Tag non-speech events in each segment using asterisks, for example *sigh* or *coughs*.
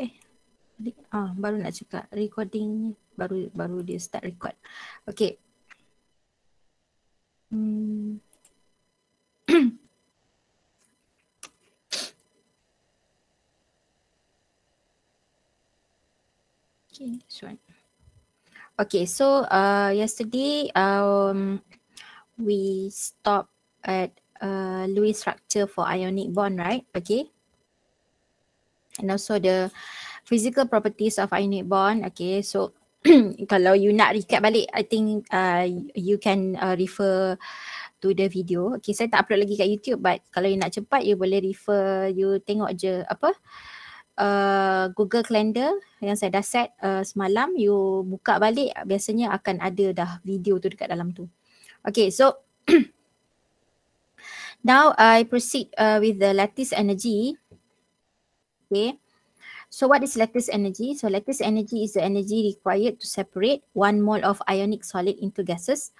eh ah baru nak cakap recording baru baru dia start record okay hmm. *coughs* okay this one so uh, yesterday um, we stop at uh, Lewis structure for ionic bond right okay and also the physical properties of ionic bond. Okay, so *clears throat* kalau you nak recap balik, I think uh, you can uh, refer to the video. Okay, saya tak upload lagi kat YouTube but kalau you nak cepat, you boleh refer, you tengok je apa uh, Google Calendar yang saya dah set uh, semalam, you buka balik, biasanya akan ada dah video tu dekat dalam tu. Okay, so *clears throat* Now I proceed uh, with the lattice energy. Okay. So what is lattice energy? So lattice energy is the energy required to separate one mole of ionic solid into gases,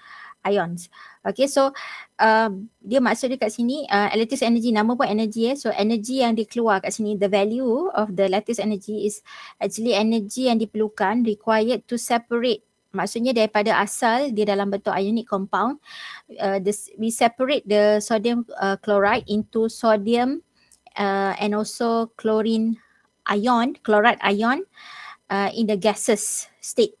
ions. Okay, so um, dia maksud dia kat sini, uh, lattice energy, nama pun energy eh. So energy yang dia keluar kat sini, the value of the lattice energy is actually energy yang diperlukan required to separate Maksudnya daripada asal dia dalam bentuk ionic compound, uh, this, we separate the sodium uh, chloride into sodium uh, and also chlorine ion, chloride ion uh, in the gases state.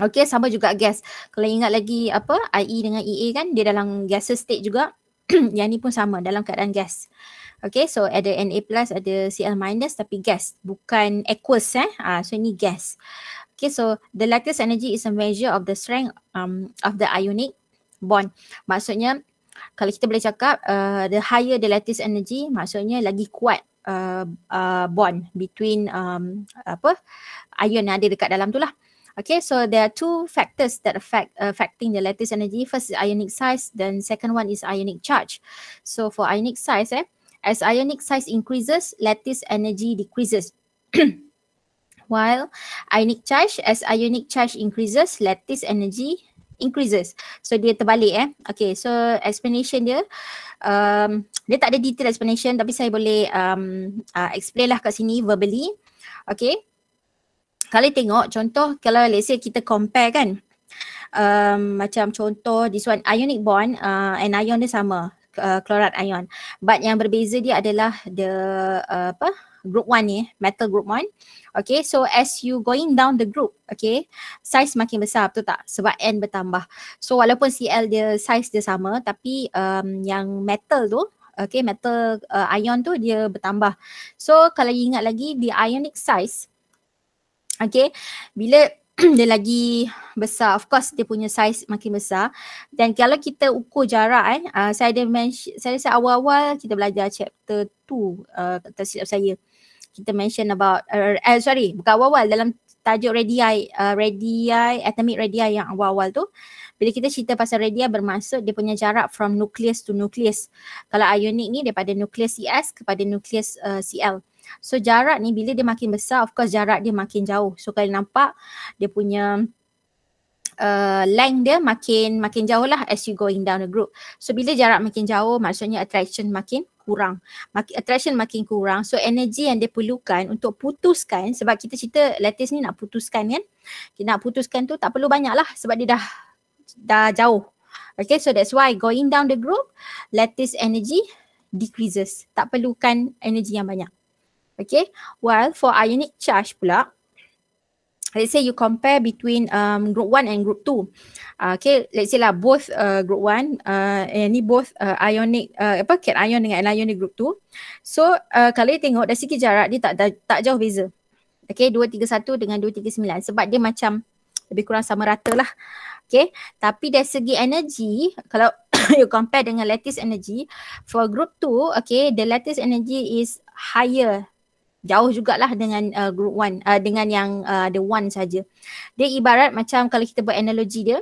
Okay, sama juga gas. Kalau ingat lagi apa, IE dengan EA kan, dia dalam gases state juga. *clears throat* Yang ni pun sama dalam keadaan gas. Okay, so ada Na+, plus, ada Cl- minus tapi gas. Bukan aqueous eh. Uh, so, ini gas. Okay, so the lattice energy is a measure of the strength um, of the ionic bond. Maksudnya, kalau kita boleh cakap uh, the higher the lattice energy maksudnya lagi kuat uh, uh, bond between um, apa ion yang ada dekat dalam tu lah. Okay, so there are two factors that affect uh, affecting the lattice energy. First is ionic size, then second one is ionic charge. So for ionic size, eh, as ionic size increases, lattice energy decreases. *clears throat* While ionic charge, as ionic charge increases, lattice energy increases. So dia terbalik eh. Okay so explanation dia um, dia tak ada detail explanation tapi saya boleh um, uh, explain lah kat sini verbally. Okay. Kalau tengok contoh kalau let's say kita compare kan um, macam contoh this one ionic bond uh, and ion dia sama uh, chloride ion but yang berbeza dia adalah the uh, apa group one ni, metal group one. Okay, so as you going down the group, okay, size makin besar, betul tak? Sebab N bertambah. So walaupun CL dia, size dia sama, tapi um, yang metal tu, okay, metal uh, ion tu dia bertambah. So kalau you ingat lagi, the ionic size, okay, bila *clears throat* dia lagi besar. Of course dia punya saiz makin besar. Dan kalau kita ukur jarak eh, uh, saya ada saya rasa awal-awal kita belajar chapter 2 uh, tak saya kita mention about uh, uh, sorry bukan awal-awal dalam tajuk radii uh, radii atomic radii yang awal-awal tu bila kita cerita pasal radii bermaksud dia punya jarak from nucleus to nucleus kalau ionic ni daripada nucleus CS kepada nucleus uh, CL so jarak ni bila dia makin besar of course jarak dia makin jauh so kalau nampak dia punya uh, length dia makin makin jauh lah as you going down the group. So bila jarak makin jauh maksudnya attraction makin kurang. Mak- attraction makin kurang. So energy yang dia perlukan untuk putuskan sebab kita cerita lattice ni nak putuskan kan. Dia nak putuskan tu tak perlu banyak lah sebab dia dah dah jauh. Okay so that's why going down the group lattice energy decreases. Tak perlukan energy yang banyak. Okay, while for ionic charge pula, let's say you compare between um, group one and group two. uh, okay let's say lah both uh, group one uh, eh, ni both uh, ionic uh, apa cation dengan ionic group two. so uh, kalau you tengok dari segi jarak dia tak tak jauh beza okay dua tiga satu dengan dua tiga sembilan. sebab dia macam lebih kurang sama rata lah okay tapi dari segi energy kalau *coughs* you compare dengan lattice energy for group two, okay the lattice energy is higher jauh jugalah dengan uh, group one uh, dengan yang uh, the one saja. Dia ibarat macam kalau kita buat analogi dia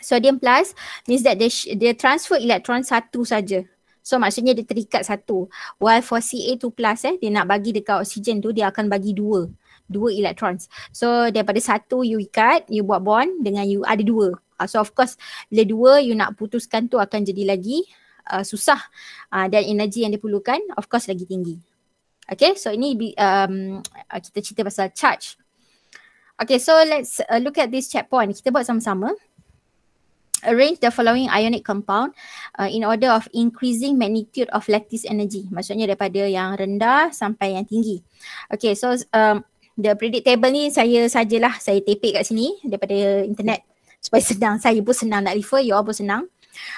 sodium plus means that dia transfer elektron satu saja. So maksudnya dia terikat satu. While for Ca2 plus eh dia nak bagi dekat oksigen tu dia akan bagi dua. Dua elektron. So daripada satu you ikat, you buat bond dengan you ada dua. Uh, so of course bila dua you nak putuskan tu akan jadi lagi uh, susah uh, dan energi yang diperlukan of course lagi tinggi. Okay, so ini um, uh, kita cerita pasal charge. Okay, so let's uh, look at this checkpoint. Kita buat sama-sama. Arrange the following ionic compound uh, in order of increasing magnitude of lattice energy. Maksudnya daripada yang rendah sampai yang tinggi. Okay, so um, the predict table ni saya sajalah, saya tepek kat sini daripada internet supaya sedang. Saya pun senang nak refer, you all pun senang.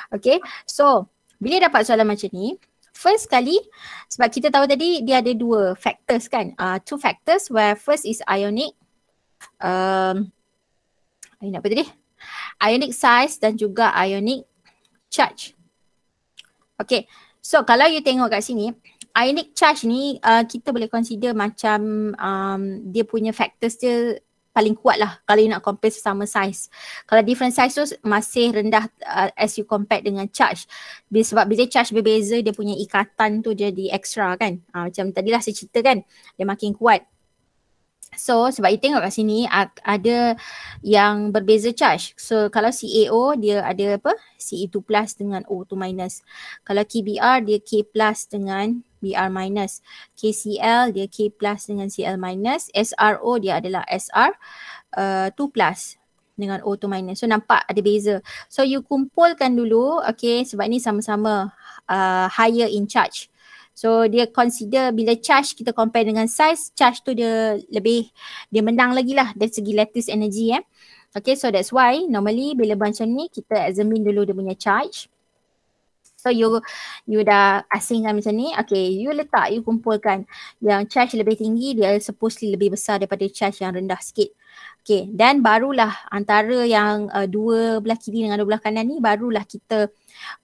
Okay, so bila dapat soalan macam ni, first kali sebab kita tahu tadi dia ada dua factors kan uh, two factors where first is ionic um ini apa tadi ionic size dan juga ionic charge okay so kalau you tengok kat sini ionic charge ni uh, kita boleh consider macam um, dia punya factors dia paling kuat lah kalau you nak compare sesama size. Kalau different size tu masih rendah uh, as you compare dengan charge. Sebab bila charge berbeza dia punya ikatan tu jadi extra kan. Uh, macam tadilah saya cerita kan dia makin kuat. So sebab you tengok kat sini ada yang berbeza charge. So kalau CAO dia ada apa? CE2 plus dengan O2 minus. Kalau KBR dia K plus dengan BR minus. KCL dia K plus dengan CL minus. SRO dia adalah SR uh, 2 plus dengan O2 minus. So nampak ada beza. So you kumpulkan dulu okay sebab ni sama-sama uh, higher in charge. So dia consider bila charge kita compare dengan size, charge tu dia lebih, dia menang lagi lah dari segi lattice energy eh. Okay so that's why normally bila macam ni kita examine dulu dia punya charge. So you you dah asingkan macam ni, okay you letak, you kumpulkan yang charge lebih tinggi dia supposedly lebih besar daripada charge yang rendah sikit. Okay dan barulah antara yang uh, dua belah kiri dengan dua belah kanan ni barulah kita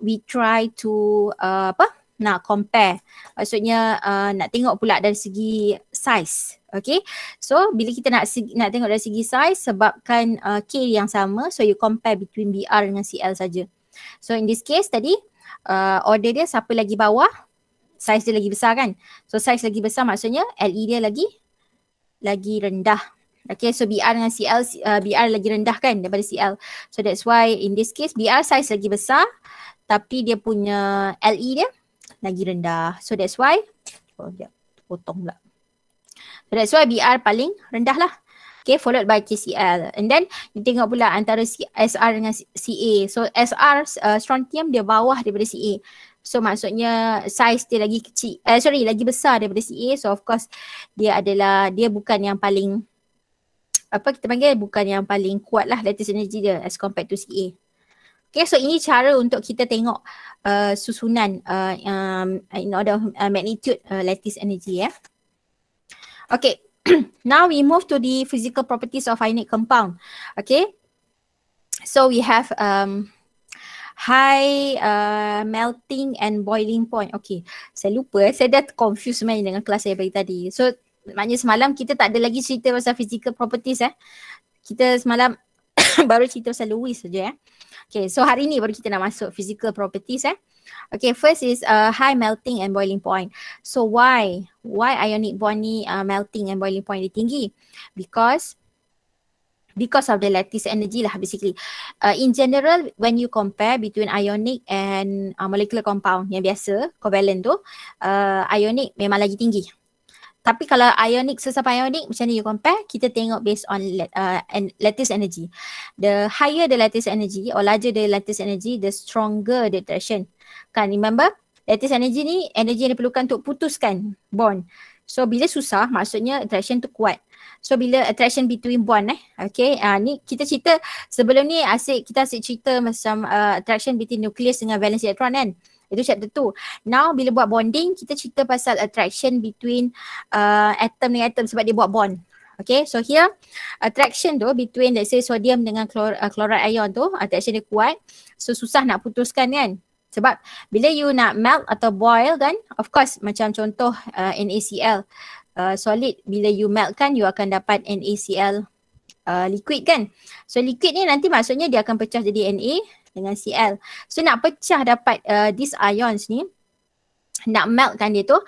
we try to uh, apa nak compare. Maksudnya uh, nak tengok pula dari segi size. Okay so bila kita nak segi, nak tengok dari segi size sebabkan uh, K yang sama so you compare between BR dengan CL saja. So in this case tadi uh, order dia siapa lagi bawah saiz dia lagi besar kan. So saiz lagi besar maksudnya LE dia lagi lagi rendah. Okay so BR dengan CL uh, BR lagi rendah kan daripada CL. So that's why in this case BR saiz lagi besar tapi dia punya LE dia lagi rendah. So that's why oh, jap, potong pula. So that's why BR paling rendah lah okay followed by KCL and then you tengok pula antara SR dengan CA so SR uh, strontium dia bawah daripada CA so maksudnya size dia lagi kecil uh, sorry lagi besar daripada CA so of course dia adalah dia bukan yang paling apa kita panggil bukan yang paling kuat lah lattice energy dia as compared to CA Okay so ini cara untuk kita tengok uh, susunan uh, um, in order of uh, magnitude uh, lattice energy ya. Yeah. Okay *clears throat* now we move to the physical properties of finite compound. Okay. So we have um, high uh, melting and boiling point. Okay. Saya lupa. Eh. Saya dah confused main dengan kelas saya bagi tadi. So maknanya semalam kita tak ada lagi cerita pasal physical properties eh. Kita semalam *coughs* baru cerita pasal Lewis saja eh. Okay. So hari ni baru kita nak masuk physical properties eh. Okay, first is a uh, high melting and boiling point. So why why ionic bond ni uh, melting and boiling point dia tinggi? Because because of the lattice energy lah basically. Uh, in general, when you compare between ionic and uh, molecular compound yang biasa covalent tu, uh, ionic memang lagi tinggi. Tapi kalau ionic sesama ionic macam ni you compare, kita tengok based on uh, and lattice energy. The higher the lattice energy or larger the lattice energy, the stronger the attraction. Kan remember lattice energy ni energy yang diperlukan untuk putuskan bond. So bila susah maksudnya attraction tu kuat. So bila attraction between bond eh. Okay uh, ni kita cerita sebelum ni asyik kita asyik cerita macam uh, attraction between nucleus dengan valence electron kan. Itu chapter tu. Now bila buat bonding kita cerita pasal attraction between uh, atom dengan atom sebab dia buat bond. Okay so here attraction tu between let's say sodium dengan chlor- uh, ion tu attraction dia kuat. So susah nak putuskan kan. Sebab bila you nak melt atau boil kan, of course macam contoh uh, NaCl uh, solid bila you melt kan you akan dapat NaCl uh, liquid kan. So liquid ni nanti maksudnya dia akan pecah jadi Na dengan Cl. So nak pecah dapat uh, these ions ni nak melt kan dia tu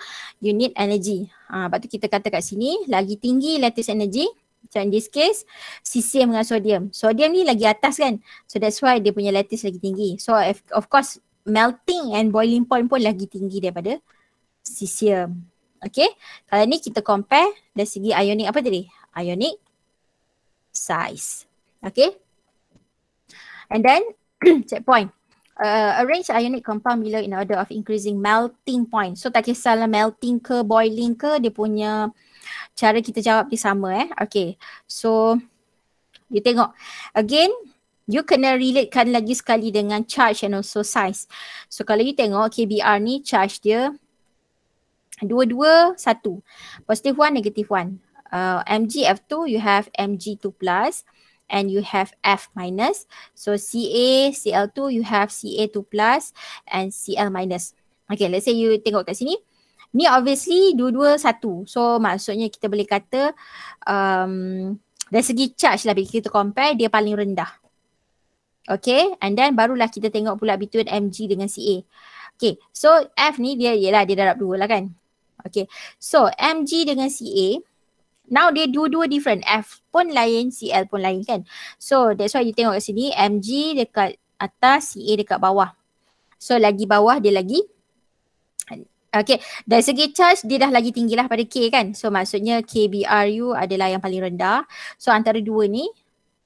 you need energy. Ha, uh, waktu kita kata kat sini lagi tinggi lattice energy macam in this case cesium dengan sodium. Sodium ni lagi atas kan. So that's why dia punya lattice lagi tinggi. So if, of course melting and boiling point pun lagi tinggi daripada cesium. Okay. Kalau ni kita compare dari segi ionic apa tadi? Ionic size. Okay. And then *clears throat* checkpoint. Uh, arrange ionic compound below in order of increasing melting point. So tak kisahlah melting ke boiling ke dia punya cara kita jawab dia sama eh. Okay. So you tengok. Again you kena relatekan lagi sekali dengan charge and also size. So kalau you tengok KBR ni charge dia dua-dua satu. Positive one, negative one. Uh, MgF2 you have Mg2 plus and you have F minus. So Ca, Cl2 you have Ca2 plus and Cl minus. Okay let's say you tengok kat sini. Ni obviously dua-dua satu. So maksudnya kita boleh kata um, dari segi charge lah bila kita compare dia paling rendah. Okay and then barulah kita tengok pula between MG dengan CA. Okay so F ni dia ialah dia darab dua lah kan. Okay so MG dengan CA Now dia dua-dua different. F pun lain, CL pun lain kan. So that's why you tengok kat sini MG dekat atas, CA dekat bawah. So lagi bawah dia lagi. Okay dari segi charge dia dah lagi tinggilah pada K kan. So maksudnya KBRU adalah yang paling rendah. So antara dua ni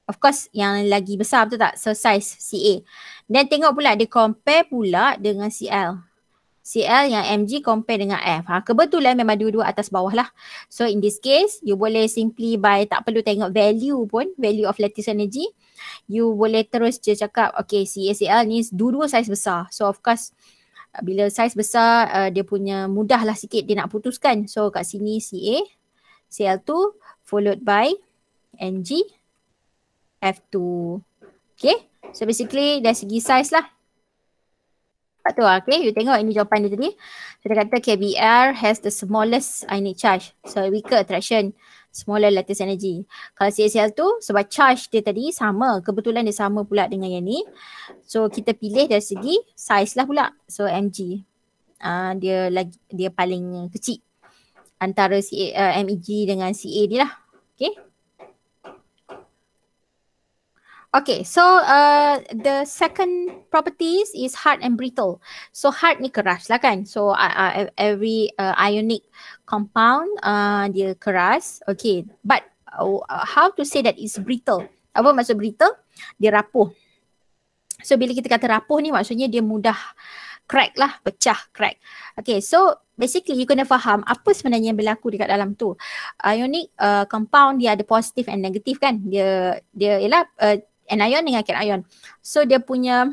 of course yang lagi besar betul tak so size CA then tengok pula dia compare pula dengan CL CL yang MG compare dengan F. Ha, kebetulan memang dua-dua atas bawah lah. So in this case, you boleh simply buy, tak perlu tengok value pun, value of lattice energy. You boleh terus je cakap, okay Ca, Cl ni dua-dua saiz besar. So of course, bila saiz besar, uh, dia punya mudah lah sikit dia nak putuskan. So kat sini CA, CL2 followed by NG F2. Okay. So basically dari segi size lah. Sebab tu lah. Okay. You tengok ini jawapan dia tadi. So dia kata KBR has the smallest ionic e charge. So weaker attraction. Smaller lattice energy. Kalau CACL tu sebab charge dia tadi sama. Kebetulan dia sama pula dengan yang ni. So kita pilih dari segi size lah pula. So MG. Uh, ah, dia lagi dia paling kecil antara CA, uh, eh, MEG dengan CA ni lah. Okay. Okay, so uh, the second properties is hard and brittle. So hard ni keras lah kan. So uh, every uh, ionic compound uh, dia keras. Okay, but uh, how to say that it's brittle? Apa maksud brittle? Dia rapuh. So bila kita kata rapuh ni maksudnya dia mudah crack lah, pecah crack. Okay, so basically you kena faham apa sebenarnya yang berlaku dekat dalam tu. Ionic uh, compound dia ada positif and negatif kan. Dia dia ialah uh, anion dengan cation. So dia punya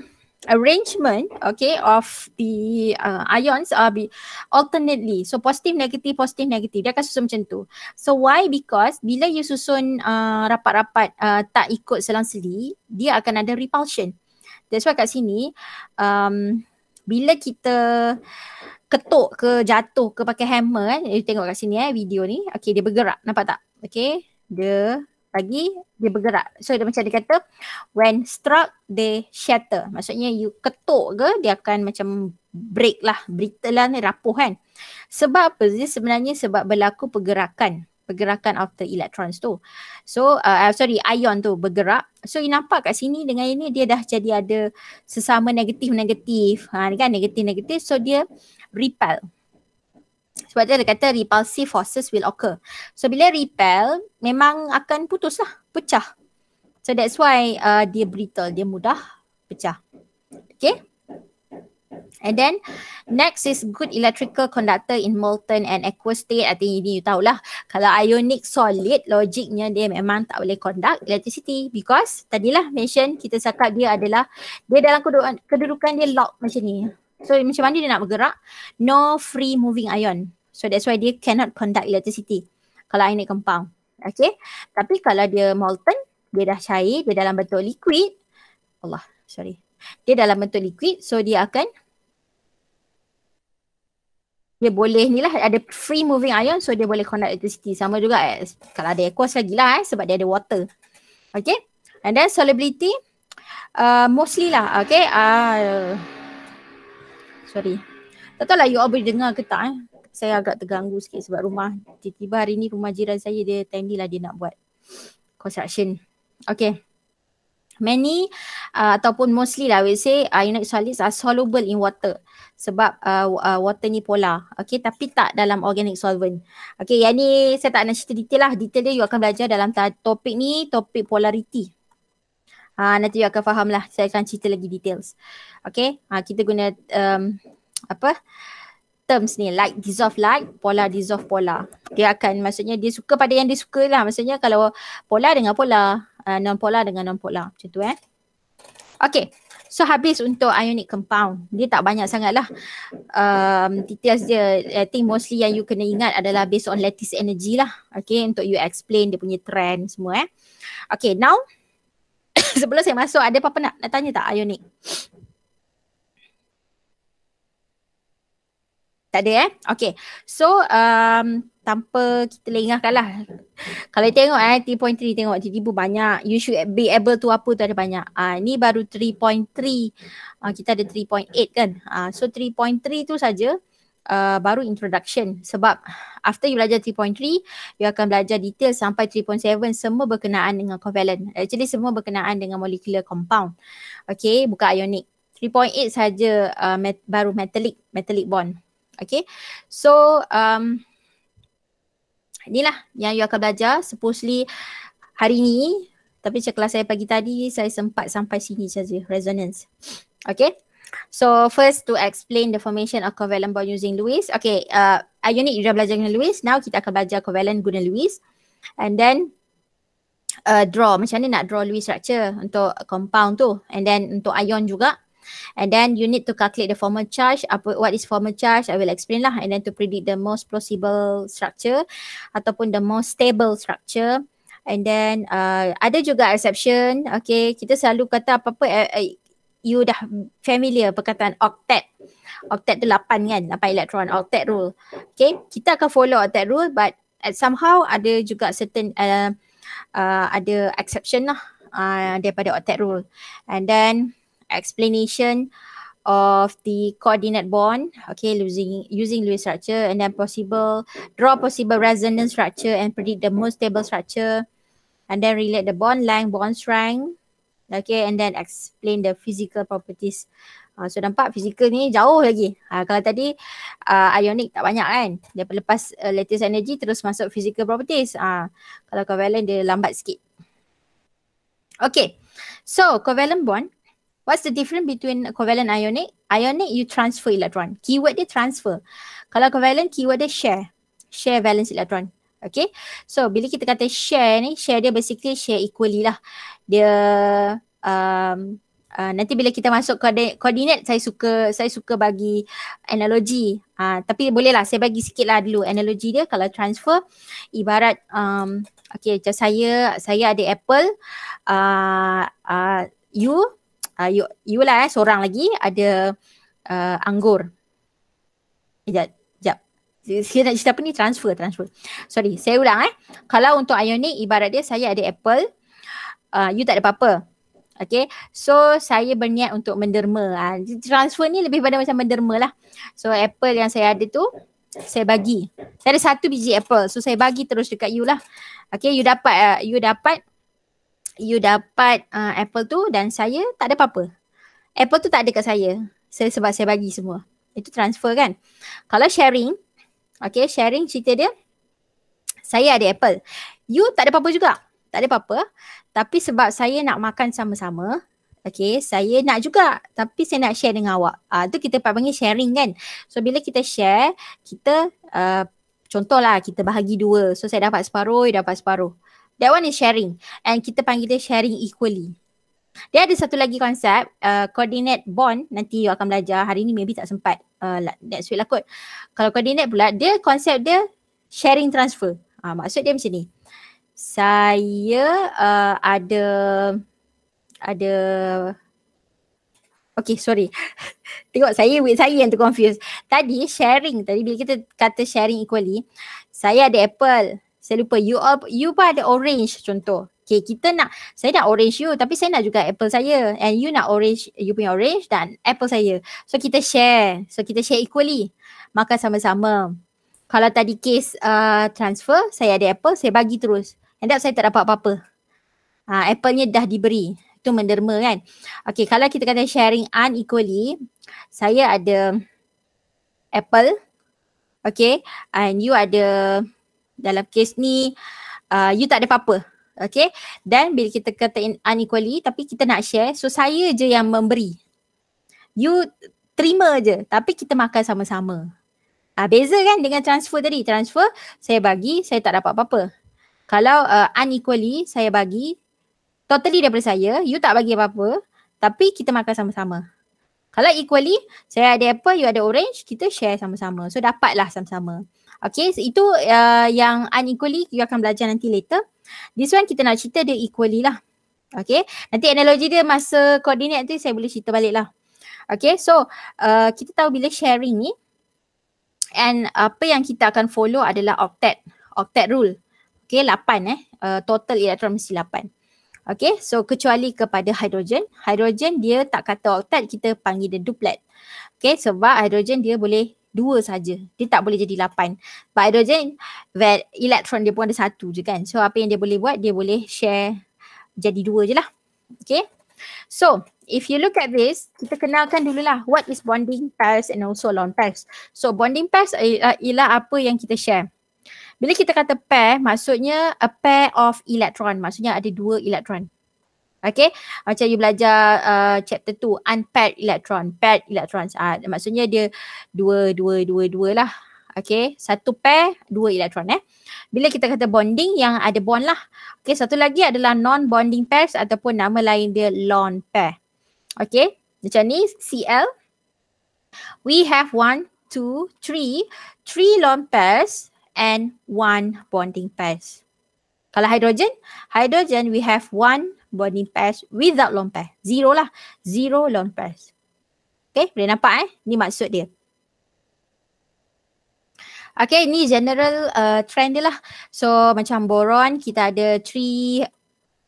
arrangement okay of the uh, ions are be alternately so positive negative positive negative dia akan susun macam tu so why because bila you susun uh, rapat-rapat uh, tak ikut selang-seli dia akan ada repulsion that's why kat sini um, bila kita ketuk ke jatuh ke pakai hammer eh, you tengok kat sini eh video ni okay dia bergerak nampak tak okay dia pagi dia bergerak. So dia macam dia kata when struck they shatter. Maksudnya you ketuk ke dia akan macam break lah. Brittle lah ni rapuh kan. Sebab apa sih? Sebenarnya sebab berlaku pergerakan. Pergerakan of the electrons tu. So uh, uh, sorry ion tu bergerak. So you nampak kat sini dengan ini dia dah jadi ada sesama negatif-negatif. Ha, kan negatif-negatif. So dia repel. Sebab dia kata repulsive forces will occur. So bila repel, memang akan putus lah, pecah. So that's why uh, dia brittle, dia mudah pecah. Okay. And then next is good electrical conductor in molten and aqueous state. I think ini you tahulah. Kalau ionic solid, logiknya dia memang tak boleh conduct electricity because tadilah mention kita cakap dia adalah dia dalam kedudukan, kedudukan dia lock macam ni. So macam mana dia nak bergerak? No free moving ion. So that's why dia cannot conduct electricity. Kalau air ni kempang, Okay. Tapi kalau dia molten, dia dah cair, dia dalam bentuk liquid. Allah, sorry. Dia dalam bentuk liquid, so dia akan dia boleh ni lah ada free moving ion so dia boleh conduct electricity. Sama juga eh, kalau ada aqueous lagi lah eh, sebab dia ada water. Okay. And then solubility, uh, mostly lah. Okay. Uh, Sorry. Tak tahulah you all boleh dengar ke tak eh. Saya agak terganggu sikit sebab rumah tiba-tiba hari ni rumah jiran saya dia tendi lah dia nak buat construction. Okay. Many uh, ataupun mostly lah I will say ionic uh, solids are soluble in water sebab uh, uh, water ni polar. Okay tapi tak dalam organic solvent. Okay yang ni saya tak nak cerita detail lah. Detail dia you akan belajar dalam topik ni topik polarity. Uh, nanti you akan faham lah. Saya akan cerita lagi details. Okay. Uh, kita guna um, apa? terms ni like dissolve like polar dissolve polar dia akan maksudnya dia suka pada yang dia suka lah maksudnya kalau polar dengan polar uh, ah, non polar dengan non polar macam tu eh okay so habis untuk ionic compound dia tak banyak sangat lah um, details dia I think mostly yang you kena ingat adalah based on lattice energy lah okay untuk you explain dia punya trend semua eh okay now *coughs* sebelum saya masuk ada apa-apa nak, nak tanya tak Ionic? Tak ada eh? Okay. So um, tanpa kita lengahkan lah. Kalau tengok eh 3.3 tengok tiba-tiba banyak. You should be able to apa tu ada banyak. Uh, ah, ni baru 3.3. Uh, ah, kita ada 3.8 kan. Uh, so 3.3 tu saja uh, baru introduction sebab after you belajar 3.3 you akan belajar detail sampai 3.7 semua berkenaan dengan covalent actually semua berkenaan dengan molecular compound okay buka ionic 3.8 saja uh, met- baru metallic metallic bond okay so um, inilah yang you akan belajar supposedly hari ni tapi kelas saya pagi tadi saya sempat sampai sini saja resonance okay So first to explain the formation of covalent bond using Lewis. Okay, uh, you need you dah belajar guna Lewis. Now kita akan belajar covalent guna Lewis. And then uh, draw. Macam mana nak draw Lewis structure untuk compound tu. And then untuk ion juga. And then you need to calculate the formal charge. Apa What is formal charge? I will explain lah. And then to predict the most plausible structure ataupun the most stable structure. And then uh, ada juga exception. Okay, kita selalu kata apa-apa eh, eh, you dah familiar perkataan octet. Octet tu 8 kan, 8 elektron, octet rule. Okay, kita akan follow octet rule but at uh, somehow ada juga certain uh, uh, ada exception lah uh, daripada octet rule. And then explanation of the coordinate bond okay using using Lewis structure and then possible draw possible resonance structure and predict the most stable structure and then relate the bond length bond strength okay and then explain the physical properties uh, so nampak physical ni jauh lagi uh, kalau tadi uh, ionic tak banyak kan dia lepas uh, lattice energy terus masuk physical properties uh, kalau covalent dia lambat sikit okay so covalent bond What's the difference between covalent ionic? Ionic you transfer electron. Keyword dia transfer. Kalau covalent keyword dia share. Share valence electron. Okay. So bila kita kata share ni, share dia basically share equally lah. Dia um, Uh, nanti bila kita masuk koordinat saya suka saya suka bagi analogi uh, ah, tapi bolehlah saya bagi sikit lah dulu analogi dia kalau transfer ibarat um, okay macam saya saya ada apple uh, uh, you, uh, you you lah eh seorang lagi ada uh, anggur sekejap saya nak cerita apa ni transfer transfer sorry saya ulang eh kalau untuk ionic ibarat dia saya ada apple uh, you tak ada apa-apa Okay, so saya berniat untuk menderma. Ha. Transfer ni lebih pada macam menderma lah. So apple yang saya ada tu, saya bagi. Saya ada satu biji apple. So saya bagi terus dekat you lah. Okay, you dapat, uh, you dapat, you dapat uh, apple tu dan saya tak ada apa-apa. Apple tu tak ada kat saya. saya sebab saya bagi semua. Itu transfer kan. Kalau sharing, Okay sharing cerita dia Saya ada apple You tak ada apa-apa juga Tak ada apa-apa Tapi sebab saya nak makan sama-sama Okay saya nak juga Tapi saya nak share dengan awak uh, Tu kita panggil sharing kan So bila kita share Kita uh, Contohlah kita bahagi dua So saya dapat separuh You dapat separuh That one is sharing And kita panggil dia sharing equally dia ada satu lagi konsep uh, coordinate bond nanti awak akan belajar hari ni maybe tak sempat uh, next week lah kot. Kalau koordinat pula dia konsep dia sharing transfer. Ha, maksud dia macam ni. Saya uh, ada ada Okay sorry. *laughs* Tengok saya with saya yang tu terconfuse. Tadi sharing tadi bila kita kata sharing equally saya ada apple. Saya lupa you all you pun ada orange contoh. Okay, kita nak, saya nak orange you tapi saya nak juga apple saya and you nak orange, you punya orange dan apple saya. So kita share. So kita share equally. Makan sama-sama. Kalau tadi case uh, transfer, saya ada apple, saya bagi terus. End saya tak dapat apa-apa. Ha, uh, apple dah diberi. Itu menderma kan. Okay, kalau kita kata sharing unequally, saya ada apple. Okay, and you ada dalam case ni, uh, you tak ada apa-apa. Okay. Dan bila kita kata unequally tapi kita nak share. So saya je yang memberi. You terima je tapi kita makan sama-sama. Ah, beza kan dengan transfer tadi. Transfer saya bagi saya tak dapat apa-apa. Kalau uh, unequally saya bagi totally daripada saya. You tak bagi apa-apa tapi kita makan sama-sama. Kalau equally saya ada apa, you ada orange kita share sama-sama. So dapatlah sama-sama. Okay, so itu uh, yang unequally you akan belajar nanti later. This one kita nak cerita dia equally lah. Okay. Nanti analogi dia masa koordinat tu saya boleh cerita balik lah. Okay. So uh, kita tahu bila sharing ni and apa yang kita akan follow adalah octet. Octet rule. Okay. Lapan eh. Uh, total elektron mesti lapan. Okay. So kecuali kepada hidrogen, hidrogen dia tak kata octet kita panggil dia duplet. Okay. Sebab hidrogen dia boleh dua saja. Dia tak boleh jadi lapan. But hydrogen that electron dia pun ada satu je kan. So apa yang dia boleh buat dia boleh share jadi dua je lah. Okay. So if you look at this, kita kenalkan dululah what is bonding pairs and also lone pairs. So bonding pairs eh, eh, ialah apa yang kita share. Bila kita kata pair, maksudnya a pair of electron. Maksudnya ada dua electron. Okay. Macam you belajar uh, chapter tu, Unpaired electron. Paired electron. Uh, ah, maksudnya dia dua, dua, dua, dua lah. Okay. Satu pair, dua elektron eh. Bila kita kata bonding, yang ada bond lah. Okay. Satu lagi adalah non-bonding pairs ataupun nama lain dia lone pair. Okay. Macam ni CL. We have one, two, three. Three lone pairs and one bonding pairs. Kalau hidrogen, hidrogen we have one bonding pair without lone pair. Zero lah. Zero lone pair. Okay, boleh nampak eh? Ni maksud dia. Okay, ni general uh, trend dia lah. So, macam boron, kita ada three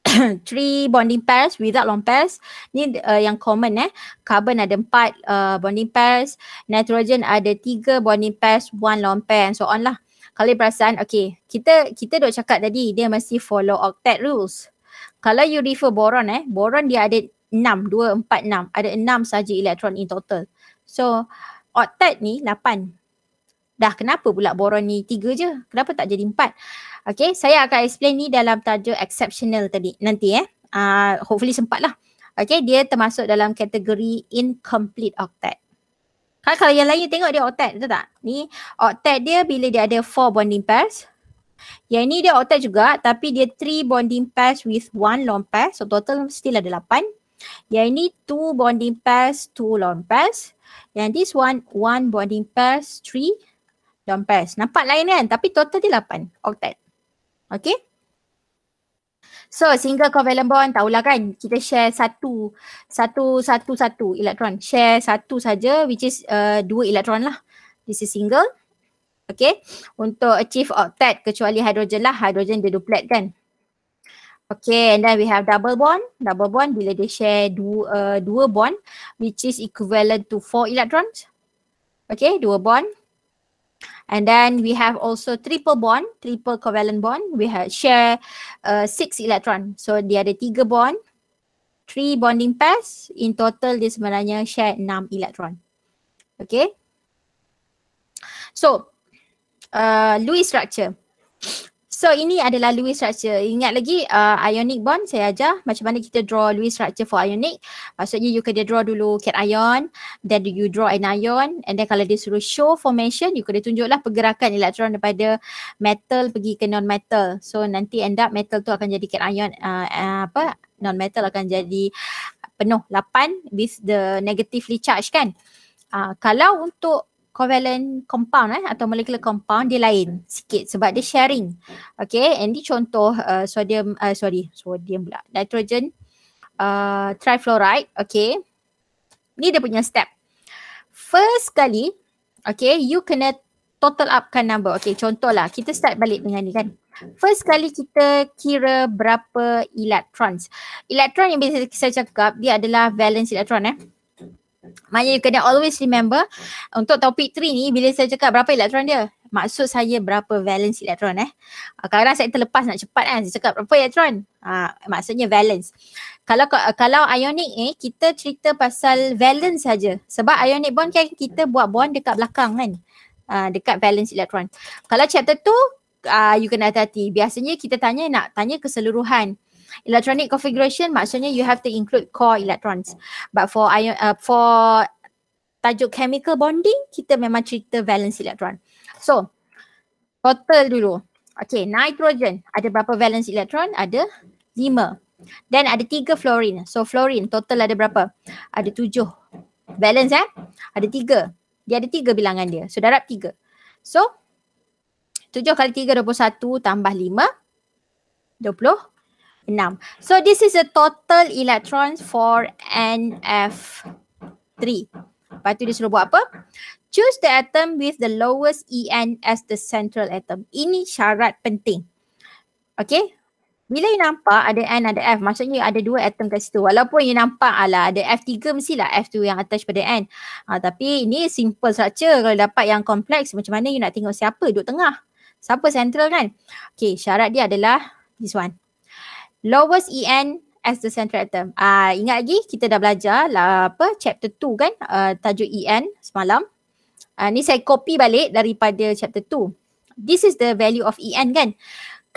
*coughs* three bonding pairs without lone pairs. Ni uh, yang common eh. Carbon ada empat uh, bonding pairs. Nitrogen ada tiga bonding pairs, one lone pair so on lah kalau perasan okay kita kita dah cakap tadi dia masih follow octet rules kalau you refer boron eh boron dia ada enam, dua empat enam, ada enam sahaja elektron in total so octet ni lapan. dah kenapa pula boron ni tiga je kenapa tak jadi empat? Okay, saya akan explain ni dalam tajuk exceptional tadi nanti eh. Uh, hopefully sempat lah. Okay, dia termasuk dalam kategori incomplete octet. Kan kalau yang lain tengok dia octet betul tak? Ni octet dia bila dia ada four bonding pairs. Yang ni dia octet juga tapi dia three bonding pairs with one lone pair. So total still ada lapan. Yang ini two bonding pairs, two lone pairs. Yang this one, one bonding pairs, three lone pairs. Nampak lain kan? Tapi total dia lapan octet. Okay? So single covalent bond tahulah kan kita share satu satu satu satu elektron share satu saja which is uh, dua elektron lah. This is single. Okay. Untuk achieve octet kecuali hidrogen lah. Hidrogen dia duplet kan. Okay and then we have double bond. Double bond bila dia share dua, uh, dua bond which is equivalent to four electrons. Okay dua bond And then we have also triple bond, triple covalent bond. We have share uh, six electron. So dia ada tiga bond, three bonding pairs. In total dia sebenarnya share enam electron. Okay. So, uh, Lewis structure. So ini adalah Lewis structure. Ingat lagi uh, ionic bond saya ajar macam mana kita draw Lewis structure for ionic. Maksudnya you kena draw dulu ion, then you draw an ion and then kalau dia suruh show formation you kena tunjuklah pergerakan elektron daripada metal pergi ke non-metal. So nanti end up metal tu akan jadi cation uh, uh, apa non-metal akan jadi penuh 8 with the negatively charged kan. Uh, kalau untuk covalent compound eh atau molecular compound dia lain sikit sebab dia sharing. Okay and di contoh uh, sodium uh, sorry sodium pula nitrogen uh, trifluoride okay ni dia punya step. First kali okay you kena total up kan number. Okay contohlah kita start balik dengan ni kan. First kali kita kira berapa elektron. Elektron yang biasa saya cakap dia adalah valence elektron eh. Maknanya you kena always remember hmm. untuk topik 3 ni bila saya cakap berapa elektron dia. Maksud saya berapa valence elektron eh. Ah, kadang-kadang saya terlepas nak cepat kan. Saya cakap berapa elektron. Ha, maksudnya valence. Kalau kalau ionic ni eh, kita cerita pasal valence saja. Sebab ionic bond kan kita buat bond dekat belakang kan. Ha, dekat valence elektron. Kalau chapter 2 uh, you kena hati-hati. Biasanya kita tanya nak tanya keseluruhan electronic configuration maksudnya you have to include core electrons but for ion uh, for tajuk chemical bonding kita memang cerita valence electron so total dulu okay nitrogen ada berapa valence electron ada 5 dan ada tiga fluorine. So fluorine total ada berapa? Ada tujuh. Balance eh. Ada tiga. Dia ada tiga bilangan dia. So darab tiga. So tujuh kali tiga dua satu tambah lima. Dua 6. So this is the total electrons for NF3. Lepas tu dia suruh buat apa? Choose the atom with the lowest EN as the central atom. Ini syarat penting. Okay. Bila you nampak ada N ada F maksudnya ada dua atom kat situ. Walaupun you nampak ala ada F3 mestilah F tu yang attach pada N. Ha, tapi ini simple saja. Kalau dapat yang kompleks macam mana you nak tengok siapa duduk tengah. Siapa central kan? Okay syarat dia adalah this one lowest EN as the central atom. Ah uh, ingat lagi kita dah belajar lah apa chapter 2 kan uh, tajuk EN semalam. Ah uh, ni saya copy balik daripada chapter 2. This is the value of EN kan.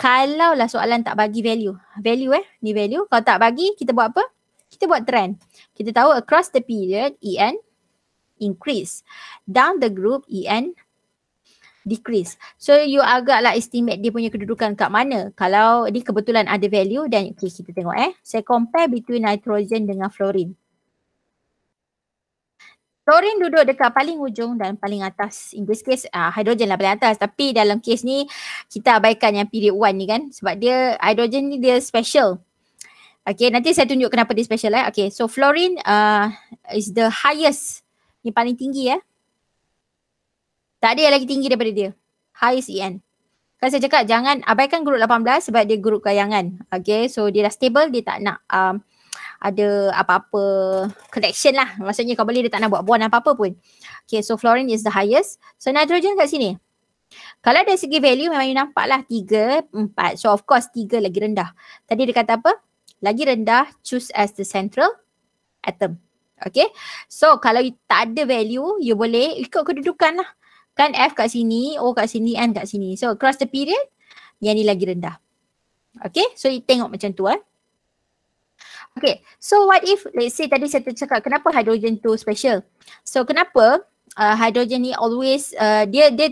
Kalau lah soalan tak bagi value. Value eh ni value. Kalau tak bagi kita buat apa? Kita buat trend. Kita tahu across the period EN increase. Down the group EN decrease. So you agaklah estimate dia punya kedudukan kat mana. Kalau dia kebetulan ada value dan okay, kita tengok eh. Saya compare between nitrogen dengan fluorine. Fluorine duduk dekat paling ujung dan paling atas. In this case, uh, ah, hydrogen lah paling atas. Tapi dalam case ni, kita abaikan yang period one ni kan. Sebab dia, hidrogen ni dia special. Okay, nanti saya tunjuk kenapa dia special eh. Okay, so fluorine uh, is the highest. Ni paling tinggi eh. Tak ada yang lagi tinggi daripada dia. Highest EN. Kan saya cakap jangan abaikan grup 18 sebab dia grup kayangan. Okay so dia dah stable dia tak nak um, ada apa-apa connection lah. Maksudnya kau boleh dia tak nak buat buah apa-apa pun. Okay so fluorine is the highest. So nitrogen kat sini. Kalau dari segi value memang you nampak lah 3, 4. So of course 3 lagi rendah. Tadi dia kata apa? Lagi rendah choose as the central atom. Okay. So kalau you tak ada value you boleh ikut kedudukan lah kan F kat sini, O kat sini, N kat sini. So across the period, yang ni lagi rendah. Okay, so you tengok macam tu eh. Okay, so what if let's say tadi saya tercakap kenapa hydrogen tu special? So kenapa uh, hydrogen ni always uh, dia dia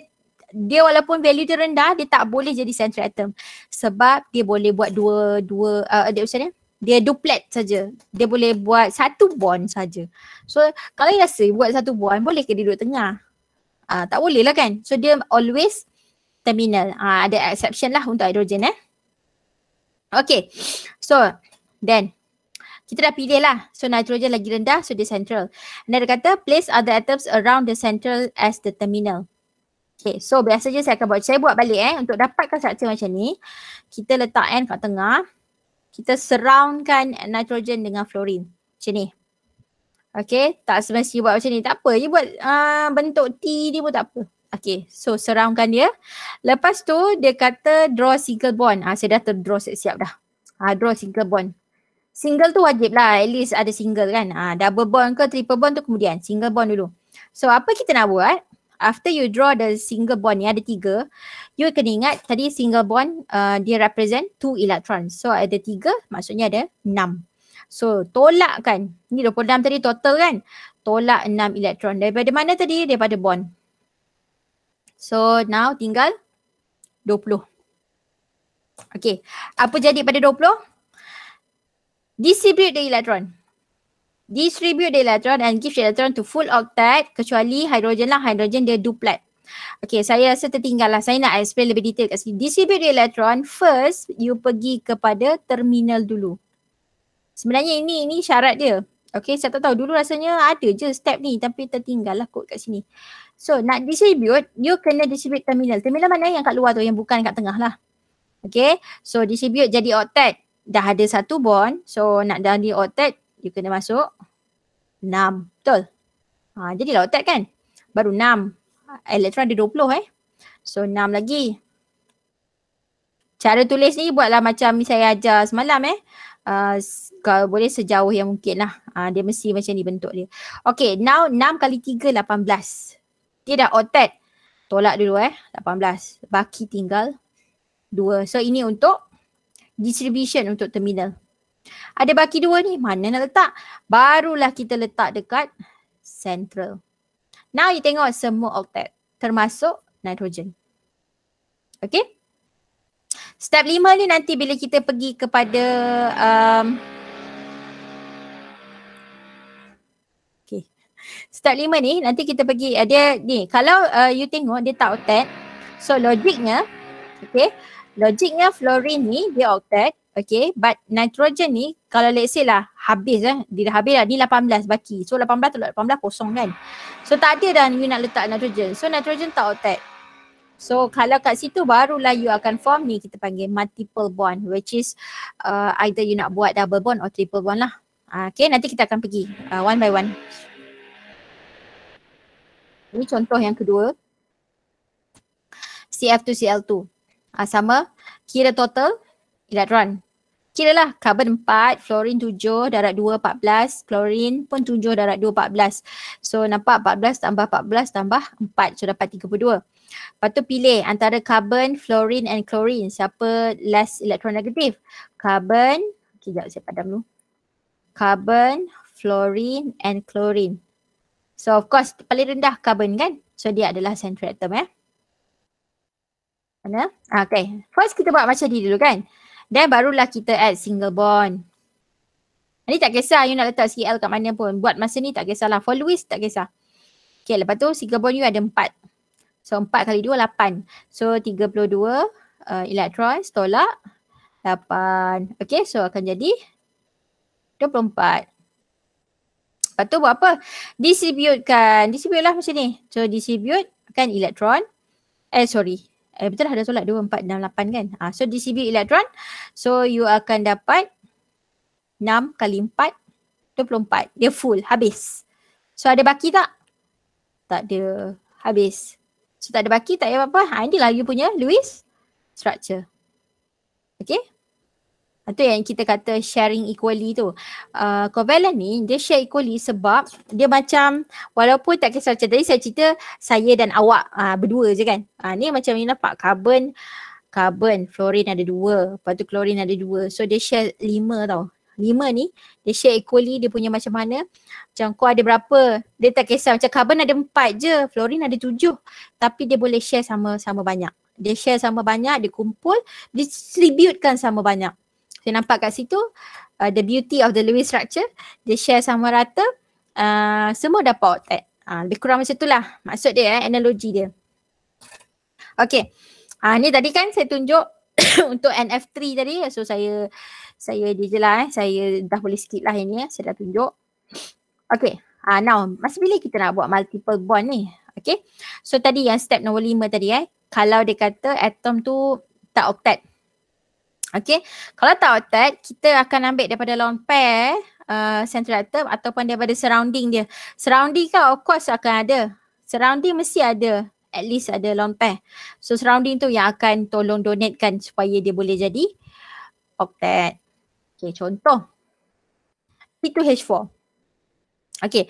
dia walaupun value dia rendah dia tak boleh jadi central atom sebab dia boleh buat dua dua uh, dia macam ni dia duplet saja. Dia boleh buat satu bond saja. So kalau rasa buat satu bond boleh ke dia duduk tengah? Uh, tak boleh lah kan. So dia always terminal. Uh, ada exception lah untuk hidrogen eh. Okay. So then kita dah pilih lah. So nitrogen lagi rendah so dia central. And then dia kata place other atoms around the central as the terminal. Okay so biasa biasanya saya akan buat, saya buat balik eh untuk dapatkan structure macam ni. Kita letak N kat tengah. Kita surroundkan nitrogen dengan fluorine. Macam ni. Okay, tak semestinya buat macam ni. Tak apa, you buat uh, bentuk T ni pun tak apa. Okay, so seramkan dia. Lepas tu dia kata draw single bond. Ah, saya dah terdraw siap-siap dah. Ah, draw single bond. Single tu wajib lah. At least ada single kan. Ah, double bond ke triple bond tu kemudian. Single bond dulu. So apa kita nak buat? After you draw the single bond ni ada tiga. You kena ingat tadi single bond uh, dia represent two electrons. So ada tiga maksudnya ada enam. So tolak kan. Ni 26 tadi total kan. Tolak 6 elektron. Daripada mana tadi? Daripada bond. So now tinggal 20. Okay. Apa jadi pada 20? Distribute the electron. Distribute the electron and give the electron to full octet kecuali hydrogen lah. Hydrogen dia duplet. Okay, saya rasa tertinggal lah. Saya nak explain lebih detail kat sini. Distribute the electron, first you pergi kepada terminal dulu. Sebenarnya ini ini syarat dia. Okay saya tak tahu dulu rasanya ada je step ni tapi tertinggal lah kot kat sini. So nak distribute you kena distribute terminal. Terminal mana yang kat luar tu yang bukan kat tengah lah. Okay so distribute jadi octet. Dah ada satu bond so nak jadi octet you kena masuk enam Betul? Ha, jadilah octet kan? Baru enam Elektron ada 20 eh. So enam lagi. Cara tulis ni buatlah macam saya ajar semalam eh. Ah, kalau boleh sejauh yang mungkin lah. Uh, dia mesti macam ni bentuk dia. Okay, now 6 kali 3, 18. Dia dah otet. Tolak dulu eh, 18. Baki tinggal 2. So ini untuk distribution untuk terminal. Ada baki 2 ni, mana nak letak? Barulah kita letak dekat central. Now you tengok semua octet termasuk nitrogen. Okay? Step lima ni nanti bila kita pergi kepada um, okay. Step lima ni nanti kita pergi uh, dia ni kalau uh, you tengok dia tak octet So logiknya okay logiknya fluorine ni dia octet okay but nitrogen ni kalau let's say lah habis eh dia dah habis lah ni 18 baki so 18 tu 18 kosong kan so tak ada dah you nak letak nitrogen so nitrogen tak octet So kalau kat situ barulah you akan form ni kita panggil multiple bond which is uh, either you nak buat double bond or triple bond lah. Ah, okay nanti kita akan pergi uh, one by one. Ini contoh yang kedua. CF2, CL2. Uh, ah, sama. Kira total elektron. Kira lah carbon 4, fluorine 7, darat 2, 14, chlorine pun 7, darat 2, 14. So nampak 14 tambah 14 tambah 4. So dapat 32. Lepas tu pilih antara carbon, fluorine and chlorine siapa less elektronegatif. Carbon, okay kejap saya padam dulu. Carbon, fluorine and chlorine. So of course paling rendah carbon kan? So dia adalah central atom eh. Mana? Ah, okay. First kita buat macam ni dulu kan? Then barulah kita add single bond. Ini tak kisah you nak letak CL kat mana pun. Buat masa ni tak kisahlah. For Lewis tak kisah. Okay lepas tu single bond you ada empat. So 4 kali 2, 8. So 32 uh, elektron tolak 8. Okay so akan jadi 24. Lepas tu buat apa? Distributekan. Distribute lah macam ni. So distribute kan elektron. Eh sorry. Eh betul lah ada solat 2, 4, 6, 8 kan. Ah, so distribute elektron. So you akan dapat 6 kali 4, 24. Dia full, habis. So ada baki tak? Tak ada. Habis. So tak ada baki tak payah apa-apa. Ha inilah you punya Lewis structure. Okay. Itu ha, yang kita kata sharing equally tu. Uh, covalent ni dia share equally sebab dia macam walaupun tak kisah macam tadi saya cerita saya dan awak uh, berdua je kan. Uh, ni macam ni nampak carbon, carbon, fluorine ada dua. Lepas tu chlorine ada dua. So dia share lima tau lima ni dia share equally dia punya macam mana macam kau ada berapa dia tak kisah macam carbon ada empat je Florin ada tujuh tapi dia boleh share sama-sama banyak dia share sama banyak dia kumpul distributekan sama banyak saya nampak kat situ uh, the beauty of the Lewis structure dia share sama rata uh, semua dapat octet uh, ah, lebih kurang macam itulah maksud dia eh, analogi dia okay uh, ni tadi kan saya tunjuk *coughs* untuk NF3 tadi so saya saya dia je lah eh. Saya dah boleh sikit lah ini eh. Saya dah tunjuk. Okay. Uh, ah, now, masa bila kita nak buat multiple bond ni? Okay. So tadi yang step nombor lima tadi eh. Kalau dia kata atom tu tak octet. Okay. Kalau tak octet, kita akan ambil daripada lone pair uh, central atom ataupun daripada surrounding dia. Surrounding kan of course akan ada. Surrounding mesti ada. At least ada lone pair. So surrounding tu yang akan tolong donatekan supaya dia boleh jadi octet. Okay, contoh C2H4. Okay,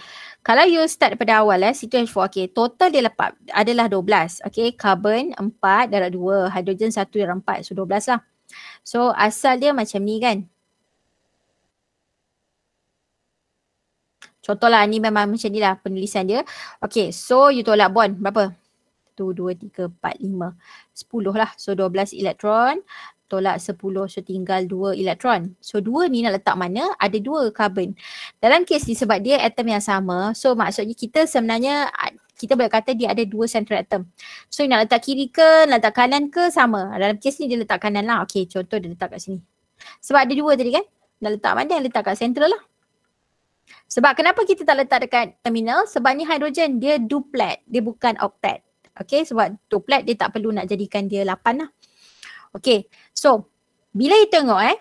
kalau you start daripada awal eh, C2H4, okay, total dia lepas adalah 12. Okay, carbon 4 darab 2, hydrogen 1 darab 4, so 12 lah. So, asal dia macam ni kan. Contoh lah ni memang macam ni lah penulisan dia. Okay, so you tolak bond berapa? 1, 2, 3, 4, 5, 10 lah. So 12 elektron tolak 10 tinggal 2 elektron. So dua ni nak letak mana? Ada dua karbon. Dalam kes ni sebab dia atom yang sama. So maksudnya kita sebenarnya ah, kita boleh kata dia ada dua central atom. So nak letak kiri ke, nak letak kanan ke sama. Dalam kes ni dia letak kanan lah. Okay contoh dia letak kat sini. Sebab ada dua tadi kan? Nak letak mana? Yang letak kat central lah. Sebab kenapa kita tak letak dekat terminal? Sebab ni hidrogen dia duplet. Dia bukan octet. Okay sebab duplet dia tak perlu nak jadikan dia lapan lah. Okay, so bila you tengok eh,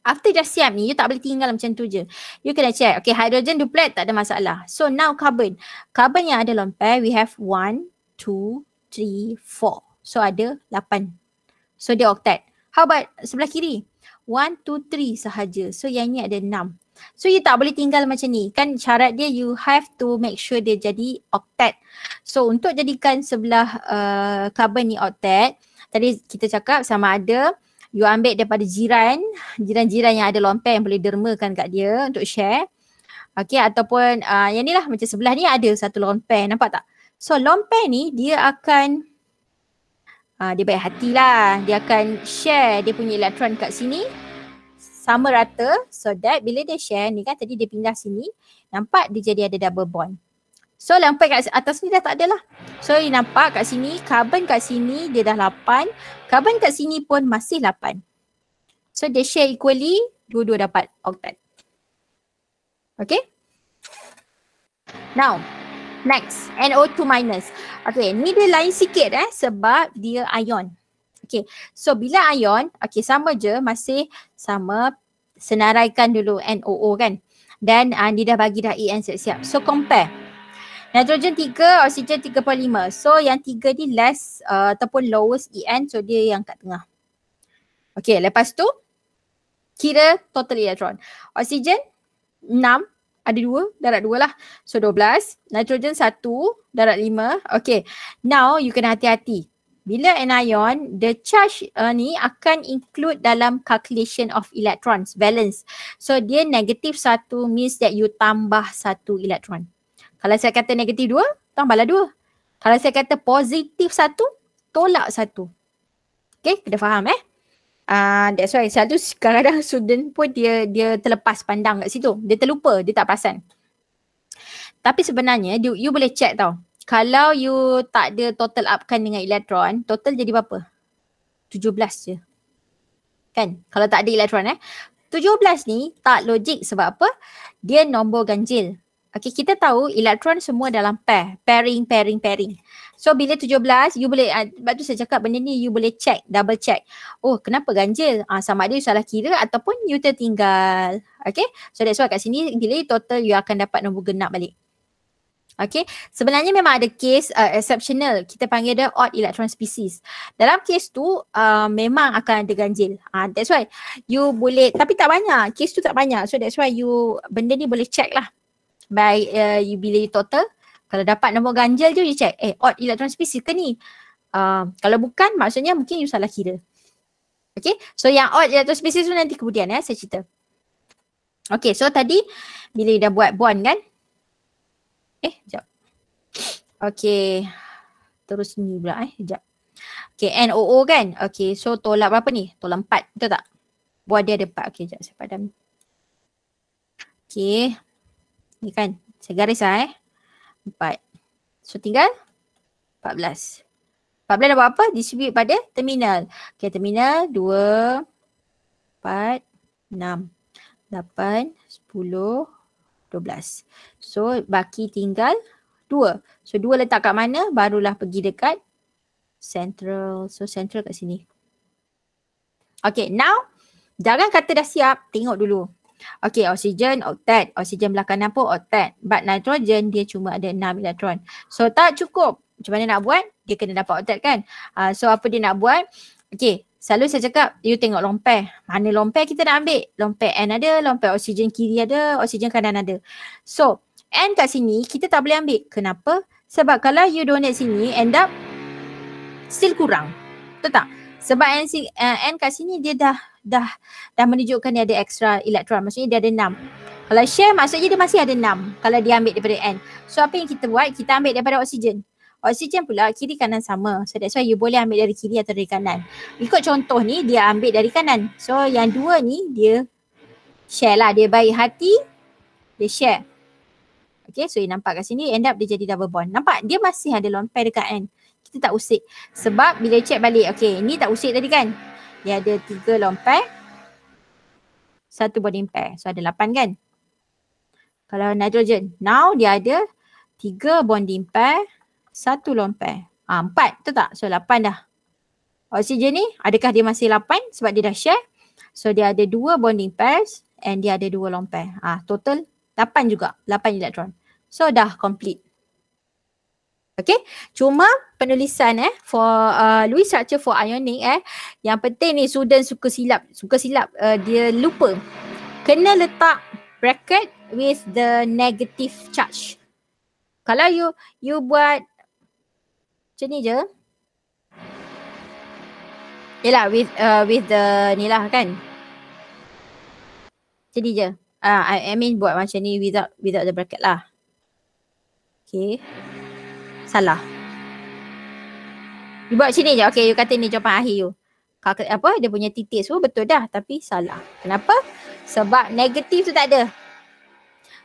after dah siap ni, you tak boleh tinggal macam tu je. You kena check. Okay, hydrogen duplet tak ada masalah. So now carbon. Carbon yang ada dalam we have one, two, three, four. So ada lapan. So dia octet. How about sebelah kiri? One, two, three sahaja. So yang ni ada enam. So you tak boleh tinggal macam ni. Kan syarat dia you have to make sure dia jadi octet. So untuk jadikan sebelah uh, carbon ni octet, tadi kita cakap sama ada you ambil daripada jiran, jiran-jiran yang ada lompat yang boleh dermakan kat dia untuk share. Okay ataupun uh, yang ni lah macam sebelah ni ada satu lompat nampak tak? So lompat ni dia akan uh, dia baik hatilah dia akan share dia punya elektron kat sini sama rata so that bila dia share ni kan tadi dia pindah sini nampak dia jadi ada double bond. So lampat kat atas ni dah tak ada lah. So you nampak kat sini, carbon kat sini dia dah 8. Carbon kat sini pun masih 8. So they share equally, dua-dua dapat octet. Okay. Now, next. NO2 minus. Okay, ni dia lain sikit eh sebab dia ion. Okay, so bila ion, okay sama je masih sama senaraikan dulu NOO kan. Dan uh, dia dah bagi dah EN siap-siap. So compare. Nitrogen 3, oksigen 3.5. So yang 3 ni less uh, ataupun lowest EN so dia yang kat tengah. Okay lepas tu kira total elektron. Oksigen 6 ada 2, darat 2 lah. So 12. Nitrogen 1, darat 5. Okay now you kena hati-hati. Bila anion, the charge uh, ni akan include dalam calculation of electrons, balance. So dia negative satu means that you tambah satu electron. Kalau saya kata negatif dua, tambahlah dua. Kalau saya kata positif satu, tolak satu. Okay, kena faham eh. Uh, that's why selalu kadang-kadang student pun dia dia terlepas pandang kat situ. Dia terlupa, dia tak perasan. Tapi sebenarnya you, you boleh check tau. Kalau you tak ada total upkan dengan elektron, total jadi berapa? 17 je. Kan? Kalau tak ada elektron eh. 17 ni tak logik sebab apa? Dia nombor ganjil. Okay, kita tahu elektron semua dalam pair. Pairing, pairing, pairing. So bila 17, you boleh, uh, sebab tu saya cakap benda ni you boleh check, double check. Oh, kenapa ganjil? Uh, sama ada you salah kira ataupun you tertinggal. Okay, so that's why kat sini bila you total you akan dapat nombor genap balik. Okay, sebenarnya memang ada case uh, exceptional. Kita panggil dia odd electron species. Dalam case tu uh, memang akan ada ganjil. Uh, that's why you boleh, tapi tak banyak. Case tu tak banyak. So that's why you, benda ni boleh check lah by uh, you bila you total kalau dapat nombor ganjil tu you check eh odd electron species ke ni uh, kalau bukan maksudnya mungkin you salah kira okay so yang odd electron species tu nanti kemudian ya eh, saya cerita okay so tadi bila you dah buat bond kan eh jap okay terus ni pula eh jap okay NOO kan okay so tolak berapa ni tolak empat. betul tak buat dia ada 4 okay jap saya padam Okay, Ni kan. Saya garis lah eh. Empat. So tinggal empat belas. Empat belas dah buat apa? Distribute pada terminal. Okay terminal dua, empat, enam, lapan, sepuluh, dua belas. So baki tinggal dua. So dua letak kat mana? Barulah pergi dekat central. So central kat sini. Okay now jangan kata dah siap. Tengok dulu. Okey, oksigen oktet. Oksigen belakang apa? Oktet. But nitrogen dia cuma ada 6 elektron. So tak cukup. Macam mana nak buat? Dia kena dapat oktet kan? Uh, so apa dia nak buat? Okey, selalu saya cakap you tengok lompeh Mana lompeh kita nak ambil? lompeh N ada, lompeh oksigen kiri ada, oksigen kanan ada. So N kat sini kita tak boleh ambil. Kenapa? Sebab kalau you donate sini end up still kurang. Betul tak? Sebab N, uh, N kat sini dia dah dah dah menunjukkan dia ada extra elektron maksudnya dia ada enam. Kalau share maksudnya dia masih ada enam. kalau dia ambil daripada N. So apa yang kita buat? Kita ambil daripada oksigen. Oksigen pula kiri kanan sama. So that's why you boleh ambil dari kiri atau dari kanan. Ikut contoh ni dia ambil dari kanan. So yang dua ni dia share lah. Dia baik hati, dia share. Okay so you nampak kat sini end up dia jadi double bond. Nampak dia masih ada lompat dekat N. Kita tak usik. Sebab bila check balik okay ni tak usik tadi kan dia ada tiga lompat satu bonding pair. So ada lapan kan? Kalau nitrogen, now dia ada tiga bonding pair, satu lone pair. Ha, ah, empat tu tak? So lapan dah. Oksigen ni, adakah dia masih lapan sebab dia dah share? So dia ada dua bonding pairs and dia ada dua lone pair. Ha, ah, total lapan juga. Lapan elektron. So dah complete. Okay, cuma penulisan eh for uh, Lewis structure for ionic eh yang penting ni student suka silap, suka silap uh, dia lupa. Kena letak bracket with the negative charge. Kalau you you buat macam ni je. Yelah with uh, with the ni lah kan. Macam ni je. Uh, I, I mean buat macam ni without without the bracket lah. Okay. Salah. You buat macam ni je. Okay, you kata ni jawapan akhir you. Kalau apa, dia punya titik semua betul dah. Tapi salah. Kenapa? Sebab negatif tu tak ada.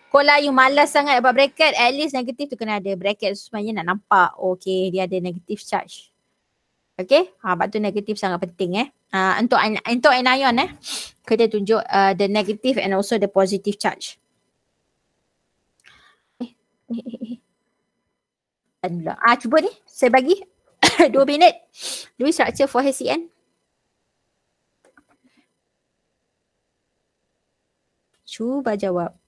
Kalau you malas sangat buat bracket, at least negatif tu kena ada. Bracket tu sebenarnya nak nampak. Okay, dia ada negatif charge. Okay, ha, sebab tu negatif sangat penting eh. Uh, untuk, untuk anion eh. Kena tunjuk uh, the negative and also the positive charge. Eh, eh, eh. eh. HCN kan pula. Ah cuba ni. Saya bagi *coughs* dua minit. Dua structure for HCN. Cuba jawab.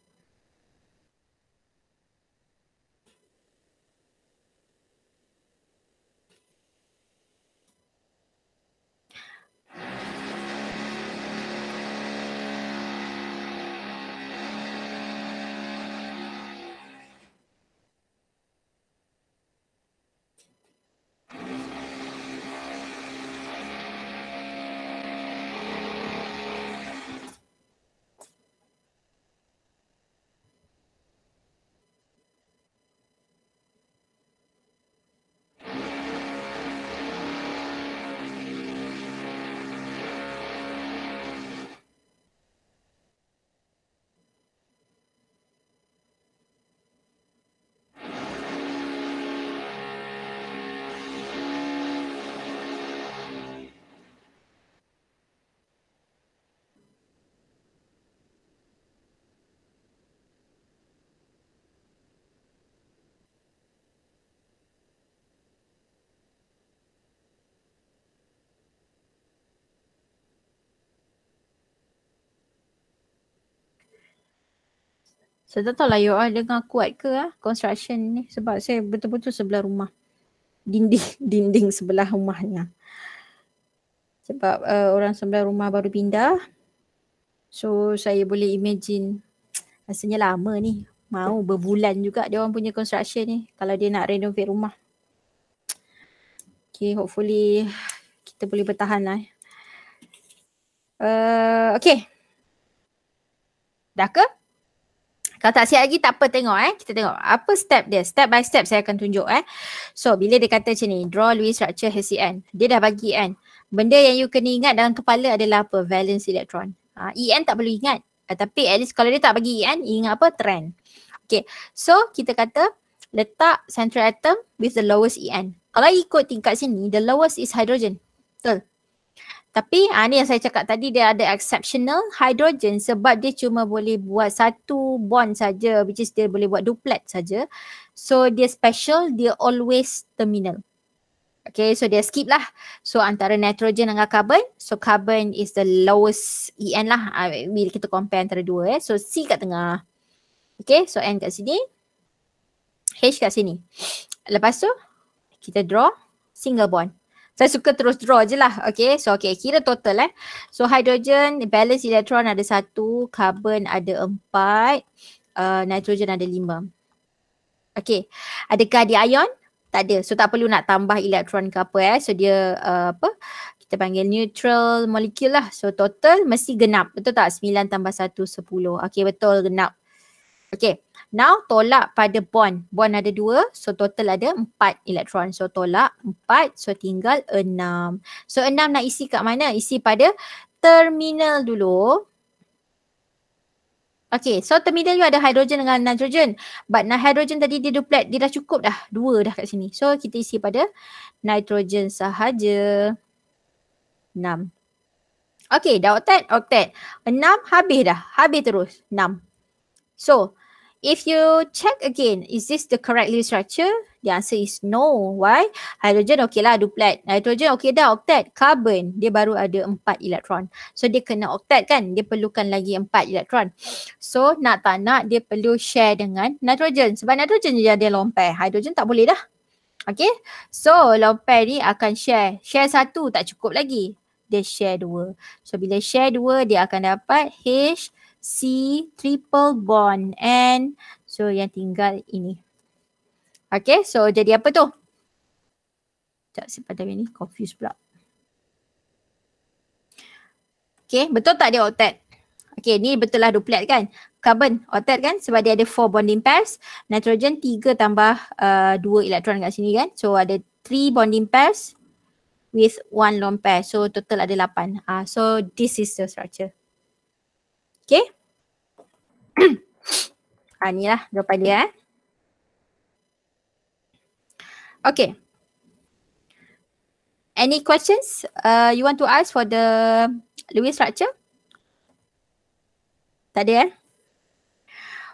Saya tak tahu lah you all dengar kuat ke ah construction ni sebab saya betul-betul sebelah rumah. Dinding *laughs* dinding sebelah rumahnya. Sebab uh, orang sebelah rumah baru pindah. So saya boleh imagine *tsk* rasanya lama ni. Mau berbulan juga dia orang punya construction ni kalau dia nak renovate rumah. Okay hopefully kita boleh bertahan lah. Uh, okay. Dah ke? Kalau tak siap lagi tak apa tengok eh. Kita tengok apa step dia. Step by step saya akan tunjuk eh. So bila dia kata macam ni draw Lewis structure HCN. Dia dah bagi kan. Benda yang you kena ingat dalam kepala adalah apa? Valence electron. Ha, EN tak perlu ingat. Uh, tapi at least kalau dia tak bagi EN, ingat apa? Trend. Okay. So kita kata letak central atom with the lowest EN. Kalau ikut tingkat sini, the lowest is hydrogen. Betul? Tapi ha, ni yang saya cakap tadi dia ada exceptional hydrogen sebab dia cuma boleh buat satu bond saja which is dia boleh buat duplet saja. So dia special, dia always terminal. Okay so dia skip lah. So antara nitrogen dengan carbon. So carbon is the lowest EN lah. Ah, bila kita compare antara dua eh. So C kat tengah. Okay so N kat sini. H kat sini. Lepas tu kita draw single bond saya suka terus draw je lah. Okay. So okay. Kira total eh. So hydrogen balance elektron ada satu. Carbon ada empat. Uh, nitrogen ada lima. Okay. Adakah dia ion? Tak ada. So tak perlu nak tambah elektron ke apa eh. So dia uh, apa? Kita panggil neutral molecule lah. So total mesti genap. Betul tak? Sembilan tambah satu sepuluh. Okay betul genap. Okay. Now tolak pada bond. Bond ada dua. So total ada empat elektron. So tolak empat. So tinggal enam. So enam nak isi kat mana? Isi pada terminal dulu. Okay, so terminal you ada hidrogen dengan nitrogen. But nah hidrogen tadi dia duplet, dia dah cukup dah. Dua dah kat sini. So kita isi pada nitrogen sahaja. Enam. Okay, dah octet? Octet. Enam habis dah. Habis terus. Enam. So, If you check again, is this the correct Lewis structure? The answer is no. Why? Hydrogen okey lah duplet. Hydrogen okey dah octet. Carbon dia baru ada empat elektron. So dia kena octet kan? Dia perlukan lagi empat elektron. So nak tak nak dia perlu share dengan nitrogen. Sebab nitrogen je dia lompat. Hydrogen tak boleh dah. Okay. So lompat ni akan share. Share satu tak cukup lagi. Dia share dua. So bila share dua dia akan dapat H C triple bond and so yang tinggal ini. Okay so jadi apa tu? Sekejap saya pada ni confused pula. Okay betul tak dia octet? Okay ni betul lah duplet kan? Carbon octet kan sebab dia ada four bonding pairs. Nitrogen tiga tambah uh, dua uh, elektron kat sini kan? So ada three bonding pairs with one lone pair. So total ada lapan. Uh, so this is the structure. Okay. ha, *clears throat* inilah ah, jawapan dia eh. Okay. Any questions uh, you want to ask for the Lewis structure? Tak ada eh?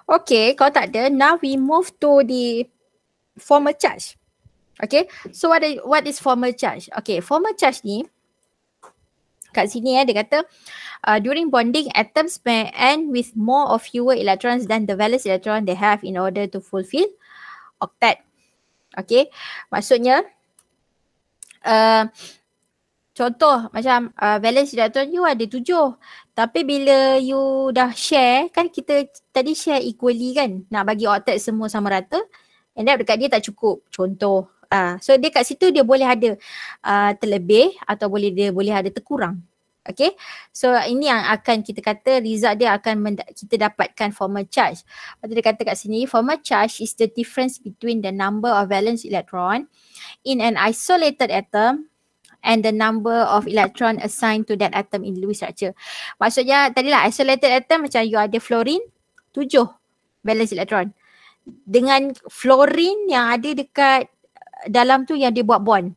Okay, kalau tak ada, now we move to the formal charge. Okay, so what, are, what is formal charge? Okay, formal charge ni, kat sini eh dia kata uh, during bonding atoms may end with more or fewer electrons than the valence electron they have in order to fulfill octet. Okay maksudnya uh, contoh macam uh, valence electron you ada tujuh tapi bila you dah share kan kita tadi share equally kan nak bagi octet semua sama rata end up dekat dia tak cukup contoh uh, so dia kat situ dia boleh ada uh, terlebih atau boleh dia boleh ada terkurang Okay, so ini yang akan kita kata result dia akan kita dapatkan formal charge. Lepas dia kata kat sini, formal charge is the difference between the number of valence electron in an isolated atom and the number of electron assigned to that atom in Lewis structure. Maksudnya tadi lah isolated atom macam you ada fluorine, tujuh valence electron. Dengan fluorine yang ada dekat dalam tu yang dia buat bond.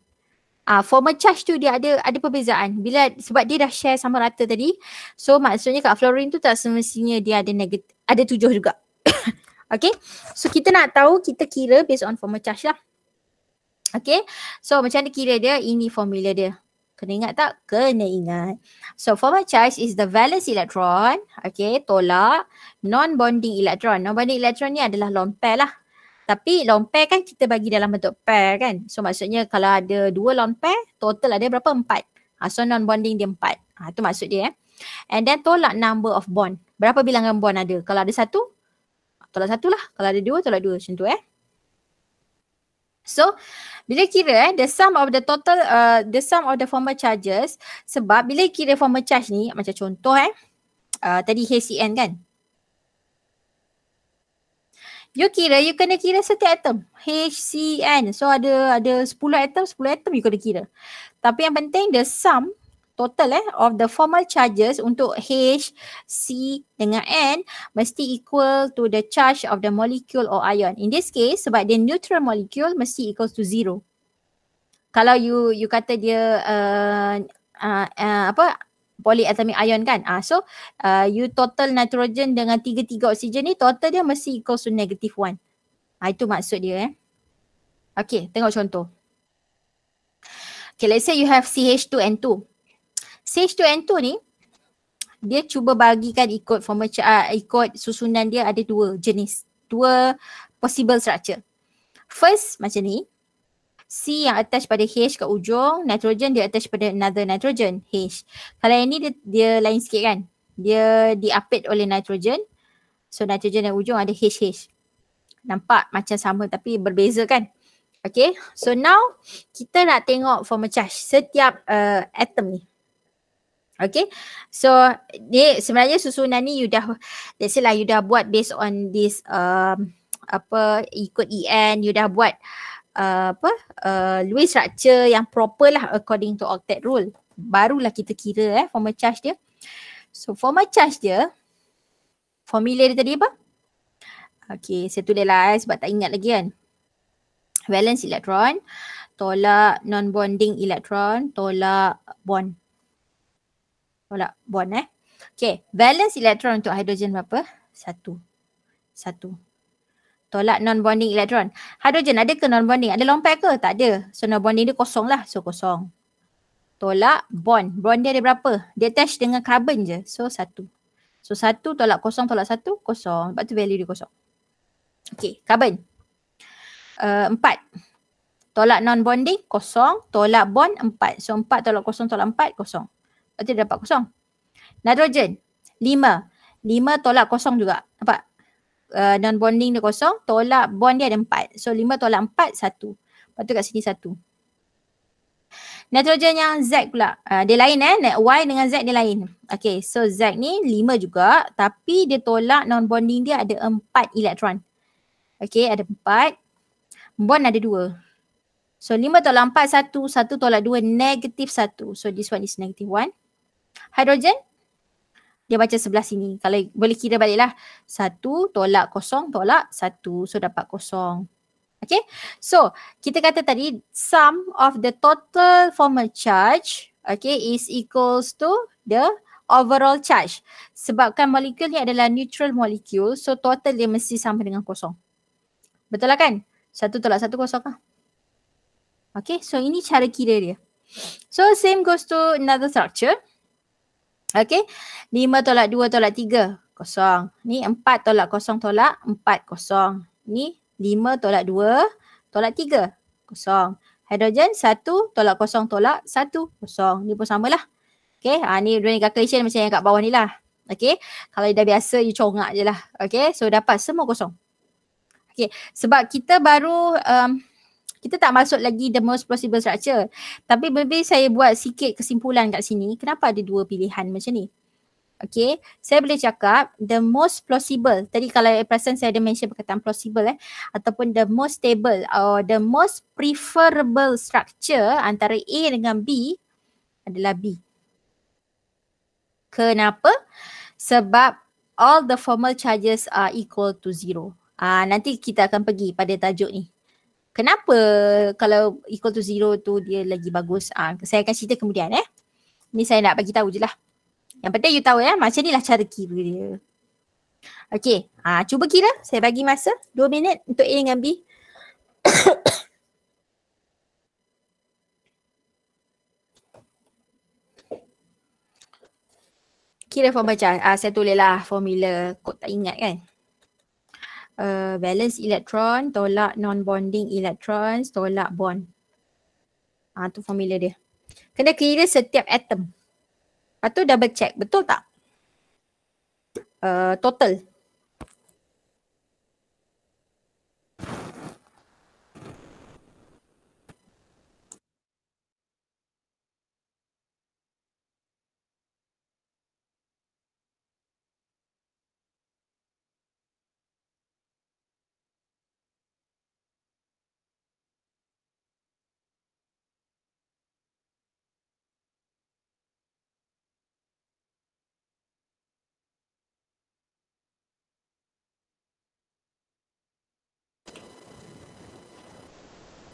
uh, ah, formal charge tu dia ada ada perbezaan. Bila sebab dia dah share sama rata tadi. So maksudnya kat fluorine tu tak semestinya dia ada negatif ada tujuh juga. *coughs* okay. So kita nak tahu kita kira based on formal charge lah. Okay. So macam mana kira dia? Ini formula dia. Kena ingat tak? Kena ingat. So formal charge is the valence electron. Okay. Tolak. Non-bonding electron. Non-bonding electron ni adalah lone lah. Tapi long pair kan kita bagi dalam bentuk pair kan. So maksudnya kalau ada dua long pair, total ada berapa? Empat. Ha, so non-bonding dia empat. Ha, ah, itu maksud dia eh. And then tolak number of bond. Berapa bilangan bond ada? Kalau ada satu, tolak satu lah. Kalau ada dua, tolak dua. Macam tu eh. So, bila kira eh, the sum of the total, uh, the sum of the formal charges, sebab bila kira formal charge ni, macam contoh eh, uh, tadi HCN kan, You kira, you kena kira setiap atom. H, C, N. So ada ada 10 atom, 10 atom you kena kira. Tapi yang penting the sum total eh of the formal charges untuk H, C dengan N mesti equal to the charge of the molecule or ion. In this case sebab dia neutral molecule mesti equal to zero. Kalau you you kata dia uh, uh, uh, apa polyatomic ion kan. Ah so uh, you total nitrogen dengan tiga-tiga oksigen ni total dia mesti equal to negative one. Ah itu maksud dia eh. Okay tengok contoh. Okay let's say you have CH2N2. CH2N2 ni dia cuba bagikan ikut formula uh, ah, ikut susunan dia ada dua jenis, dua possible structure. First macam ni, C yang attach pada H kat ujung, nitrogen dia attach pada another nitrogen, H. Kalau yang ni dia, dia lain sikit kan? Dia diapit oleh nitrogen. So nitrogen yang ujung ada H H. Nampak macam sama tapi berbeza kan? Okay, so now kita nak tengok formal charge setiap uh, atom ni. Okay, so ni sebenarnya susunan ni you dah, let's say lah you dah buat based on this um, apa, ikut EN, you dah buat uh, uh, apa uh, Lewis structure yang proper lah according to octet rule barulah kita kira eh formal charge dia so formal charge dia formula dia tadi apa Okay, saya tulis lah eh, sebab tak ingat lagi kan valence electron tolak non bonding electron tolak bond tolak bond eh Okay, valence electron untuk hydrogen berapa satu satu tolak non-bonding elektron. Hydrogen ada ke non-bonding? Ada lompat ke? Tak ada. So non-bonding dia kosong lah. So kosong. Tolak bond. Bond dia ada berapa? Dia attach dengan carbon je. So satu. So satu tolak kosong tolak satu kosong. Sebab tu value dia kosong. Okay carbon. Uh, empat. Tolak non-bonding kosong. Tolak bond empat. So empat tolak kosong tolak empat kosong. Lepas tu dapat kosong. Nitrogen. Lima. Lima tolak kosong juga. Nampak? uh, non bonding dia kosong, tolak bond dia ada empat. So lima tolak empat, satu. Lepas tu kat sini satu. Nitrogen yang Z pula. Uh, dia lain eh. Y dengan Z dia lain. Okay. So Z ni lima juga. Tapi dia tolak non-bonding dia ada empat elektron. Okay. Ada empat, Bond ada dua, So lima tolak empat satu, satu tolak dua negative satu, So this one is negative one. Hydrogen dia baca sebelah sini. Kalau boleh kira baliklah. Satu tolak kosong tolak satu. So dapat kosong. Okay. So kita kata tadi sum of the total formal charge okay is equals to the overall charge. Sebabkan molekul ni adalah neutral molekul, So total dia mesti sama dengan kosong. Betul lah kan? Satu tolak satu kosong lah. Okay. So ini cara kira dia. So same goes to another structure. Okey. 5 tolak 2 tolak 3 kosong. Ni 4 tolak kosong tolak 4 kosong. Ni 5 tolak 2 tolak 3 kosong. Hidrogen 1 tolak kosong tolak 1 kosong. Ni pun samalah. Okey. Ha, ni dua ni calculation macam yang kat bawah ni lah. Okey. Kalau dah biasa you congak je lah. Okey. So dapat semua kosong. Okey. Sebab kita baru um, kita tak masuk lagi the most possible structure. Tapi maybe saya buat sikit kesimpulan kat sini. Kenapa ada dua pilihan macam ni? Okay, saya boleh cakap the most plausible. Tadi kalau present saya ada mention perkataan plausible eh. Ataupun the most stable or the most preferable structure antara A dengan B adalah B. Kenapa? Sebab all the formal charges are equal to zero. Ah nanti kita akan pergi pada tajuk ni kenapa kalau equal to zero tu dia lagi bagus. ha, saya akan cerita kemudian eh. Ni saya nak bagi tahu je lah. Yang penting you tahu ya, eh? macam ni lah cara kira dia. Okay, ha, ah, cuba kira. Saya bagi masa dua minit untuk A dengan B. *coughs* kira form bacaan. Ha, saya tulis formula. Kok tak ingat kan? uh, eh, valence electron, tolak non-bonding electrons, tolak bond. Ah, tu formula dia. Kena kira setiap atom. Lepas tu double check, betul tak? Uh, total.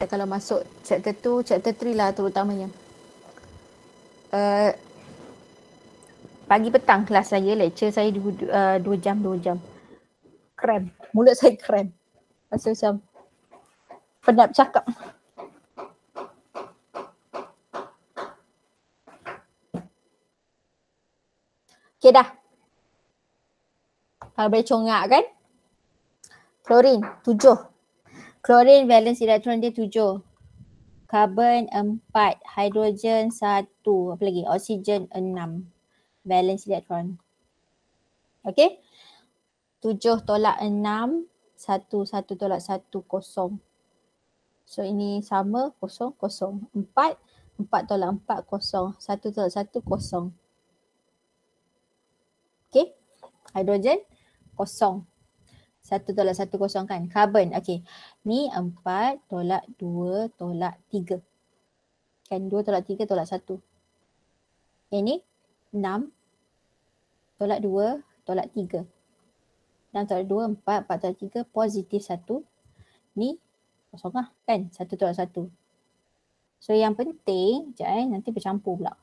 kita eh, kalau masuk chapter 2, chapter 3 lah terutamanya. Uh, pagi petang kelas saya, lecture saya 2 uh, eh, jam, 2 jam. Krem. Mulut saya krem. Rasa macam penat cakap. Okay dah. Kalau boleh congak kan. Florin, tujuh. Chlorine valence electron dia tujuh. Carbon empat. Hydrogen satu. Apa lagi? oxygen enam. Valence electron. Okay. Tujuh tolak enam. Satu, satu tolak satu kosong. So ini sama kosong, kosong. Empat. Empat tolak empat kosong. Satu tolak satu kosong. Okay. Hydrogen kosong satu tolak satu kosong kan carbon okey ni empat tolak dua tolak tiga kan dua tolak tiga tolak satu ini eh, enam tolak dua tolak tiga enam tolak dua empat empat tolak tiga positif satu ni kosong lah kan satu tolak satu so yang penting sekejap eh nanti bercampur pula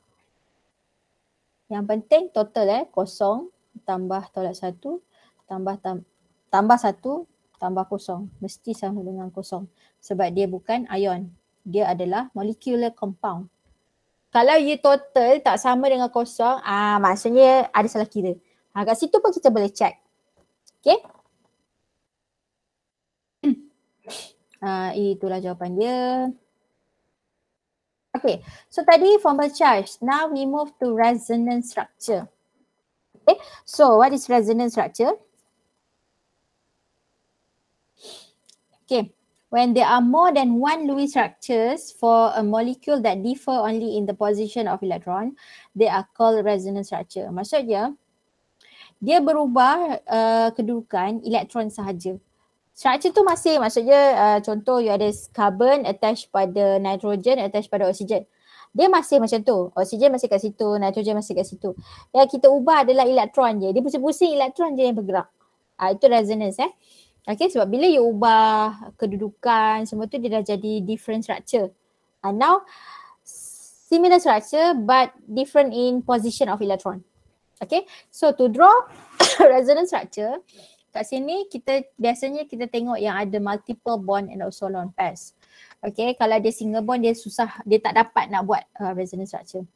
yang penting total eh kosong tambah tolak satu tambah tambah tambah satu tambah kosong mesti sama dengan kosong sebab dia bukan ion dia adalah molecular compound kalau you total tak sama dengan kosong ah maksudnya ada salah kira ha, kat situ pun kita boleh check okay Uh, *clears throat* ah, itulah jawapan dia. Okay, so tadi formal charge. Now we move to resonance structure. Okay, so what is resonance structure? Okay, when there are more than one Lewis structures for a molecule that differ only in the position of electron, they are called resonance structure. Maksudnya, dia berubah uh, kedudukan elektron sahaja. Structure tu masih maksudnya uh, contoh you ada carbon attached pada nitrogen attached pada oksigen. Dia masih macam tu. Oksigen masih kat situ, nitrogen masih kat situ. Yang kita ubah adalah elektron je. Dia pusing-pusing elektron je yang bergerak. Uh, itu resonance eh. Okay sebab bila you ubah kedudukan semua tu dia dah jadi different structure. And ah, now similar structure but different in position of electron. Okay so to draw *coughs* resonance structure kat sini kita biasanya kita tengok yang ada multiple bond and also lone pairs. Okay kalau dia single bond dia susah dia tak dapat nak buat uh, resonance structure.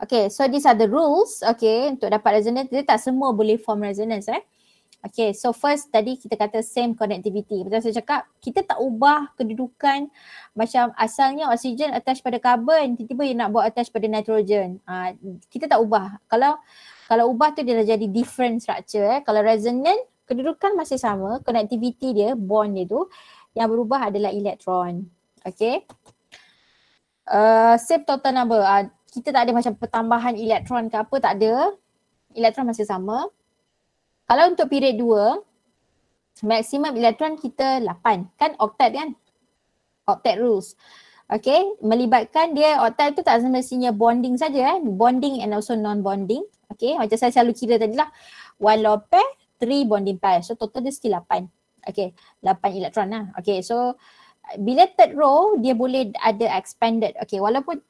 Okay so these are the rules okay untuk dapat resonance dia tak semua boleh form resonance eh. Okay, so first tadi kita kata same connectivity. Betul saya cakap, kita tak ubah kedudukan macam asalnya oksigen attach pada karbon, tiba-tiba dia nak buat attach pada nitrogen. Uh, kita tak ubah. Kalau kalau ubah tu dia dah jadi different structure. Eh. Kalau resonant, kedudukan masih sama. Connectivity dia, bond dia tu yang berubah adalah elektron. Okay. Uh, same total number. Uh, kita tak ada macam pertambahan elektron ke apa, tak ada. Elektron masih sama. Kalau untuk period 2, maksimum elektron kita 8. Kan octet kan? Octet rules. Okay, melibatkan dia octet tu tak semestinya bonding saja eh. Bonding and also non-bonding. Okay, macam saya selalu kira tadi lah. One low pair, three bonding pair. So total dia still 8. Okay, 8 elektron lah. Okay, so bila third row dia boleh ada expanded. Okay, walaupun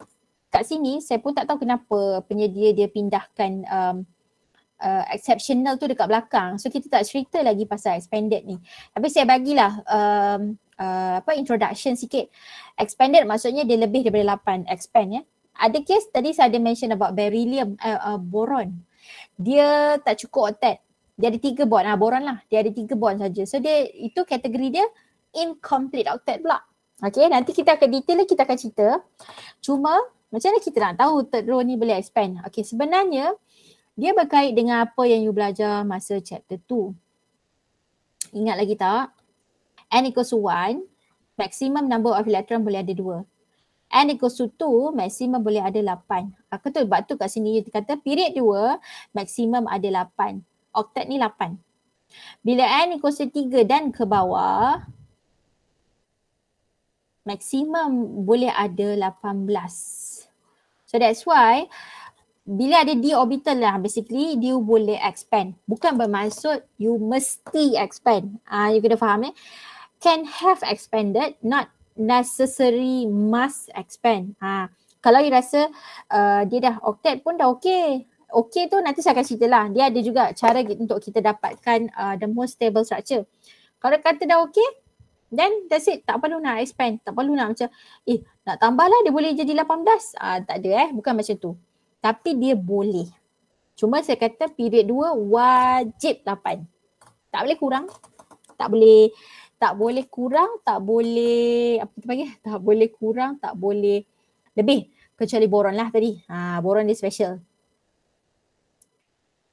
kat sini saya pun tak tahu kenapa penyedia dia pindahkan um, uh, exceptional tu dekat belakang. So kita tak cerita lagi pasal expanded ni. Tapi saya bagilah um, uh, apa introduction sikit. Expanded maksudnya dia lebih daripada 8 expand ya. Ada case tadi saya ada mention about beryllium uh, uh, boron. Dia tak cukup otet. Dia ada tiga bond. Ah boron lah. Dia ada tiga bond saja. So dia itu kategori dia incomplete octet pula. Okay nanti kita akan detail kita akan cerita. Cuma macam mana kita nak tahu third row ni boleh expand? Okay sebenarnya dia berkait dengan apa yang you belajar masa chapter 2. Ingat lagi tak? N equals 1, maximum number of electron boleh ada 2. N equals 2, maximum boleh ada 8. Aku tu sebab tu kat sini dia kata period 2, maximum ada 8. Octet ni 8. Bila N equals 3 dan ke bawah, maximum boleh ada 18. So that's why bila ada d orbital lah basically dia boleh expand bukan bermaksud you mesti expand ah uh, you kena faham eh can have expanded not necessary must expand ha uh, kalau you rasa uh, dia dah octet pun dah okay okay tu nanti saya akan ceritalah. dia ada juga cara untuk kita dapatkan uh, the most stable structure kalau kata dah okay then that's it tak perlu nak expand tak perlu nak macam eh nak tambah lah dia boleh jadi 18 ah tak ada eh bukan macam tu tapi dia boleh. Cuma saya kata period dua wajib 8. Tak boleh kurang. Tak boleh tak boleh kurang, tak boleh apa kita panggil? *laughs* Tak boleh kurang, tak boleh lebih kecuali boron lah tadi. Ha, boron dia special.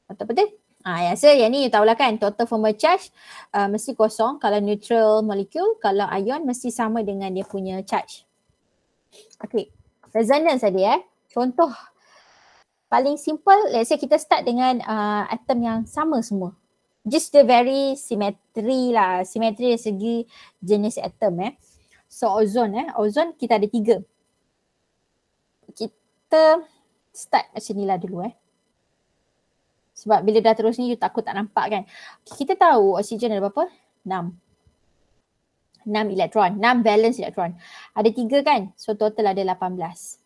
Betul betul? Ha, ya, so yang ni you tahulah kan total formal charge uh, mesti kosong kalau neutral molecule, kalau ion mesti sama dengan dia punya charge. Okay. Resonance tadi eh. Contoh paling simple let's say kita start dengan uh, item yang sama semua just the very symmetry lah symmetry dari segi jenis atom eh so ozon eh ozon kita ada tiga kita start macam ni lah dulu eh sebab bila dah terus ni you takut tak nampak kan kita tahu oksigen ada berapa? Enam. Enam elektron, enam balance elektron ada tiga kan so total ada belas.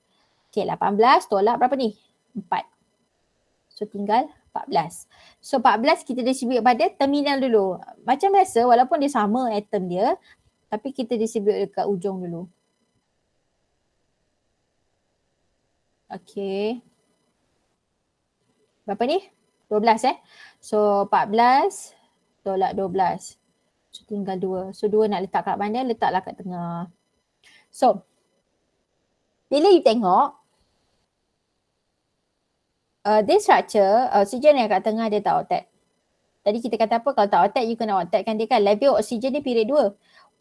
Okay, belas tolak berapa ni? empat. So tinggal empat belas. So empat belas kita distribute pada terminal dulu. Macam biasa walaupun dia sama atom dia tapi kita distribute dekat ujung dulu. Okay. Berapa ni? belas eh. So empat belas tolak dua belas, So tinggal dua. So dua nak letak kat mana? Letaklah kat tengah. So bila you tengok uh, this structure, uh, oksigen yang kat tengah dia tak otak. Tadi kita kata apa, kalau tak otak, you kena otakkan dia kan. Level oksigen dia period 2.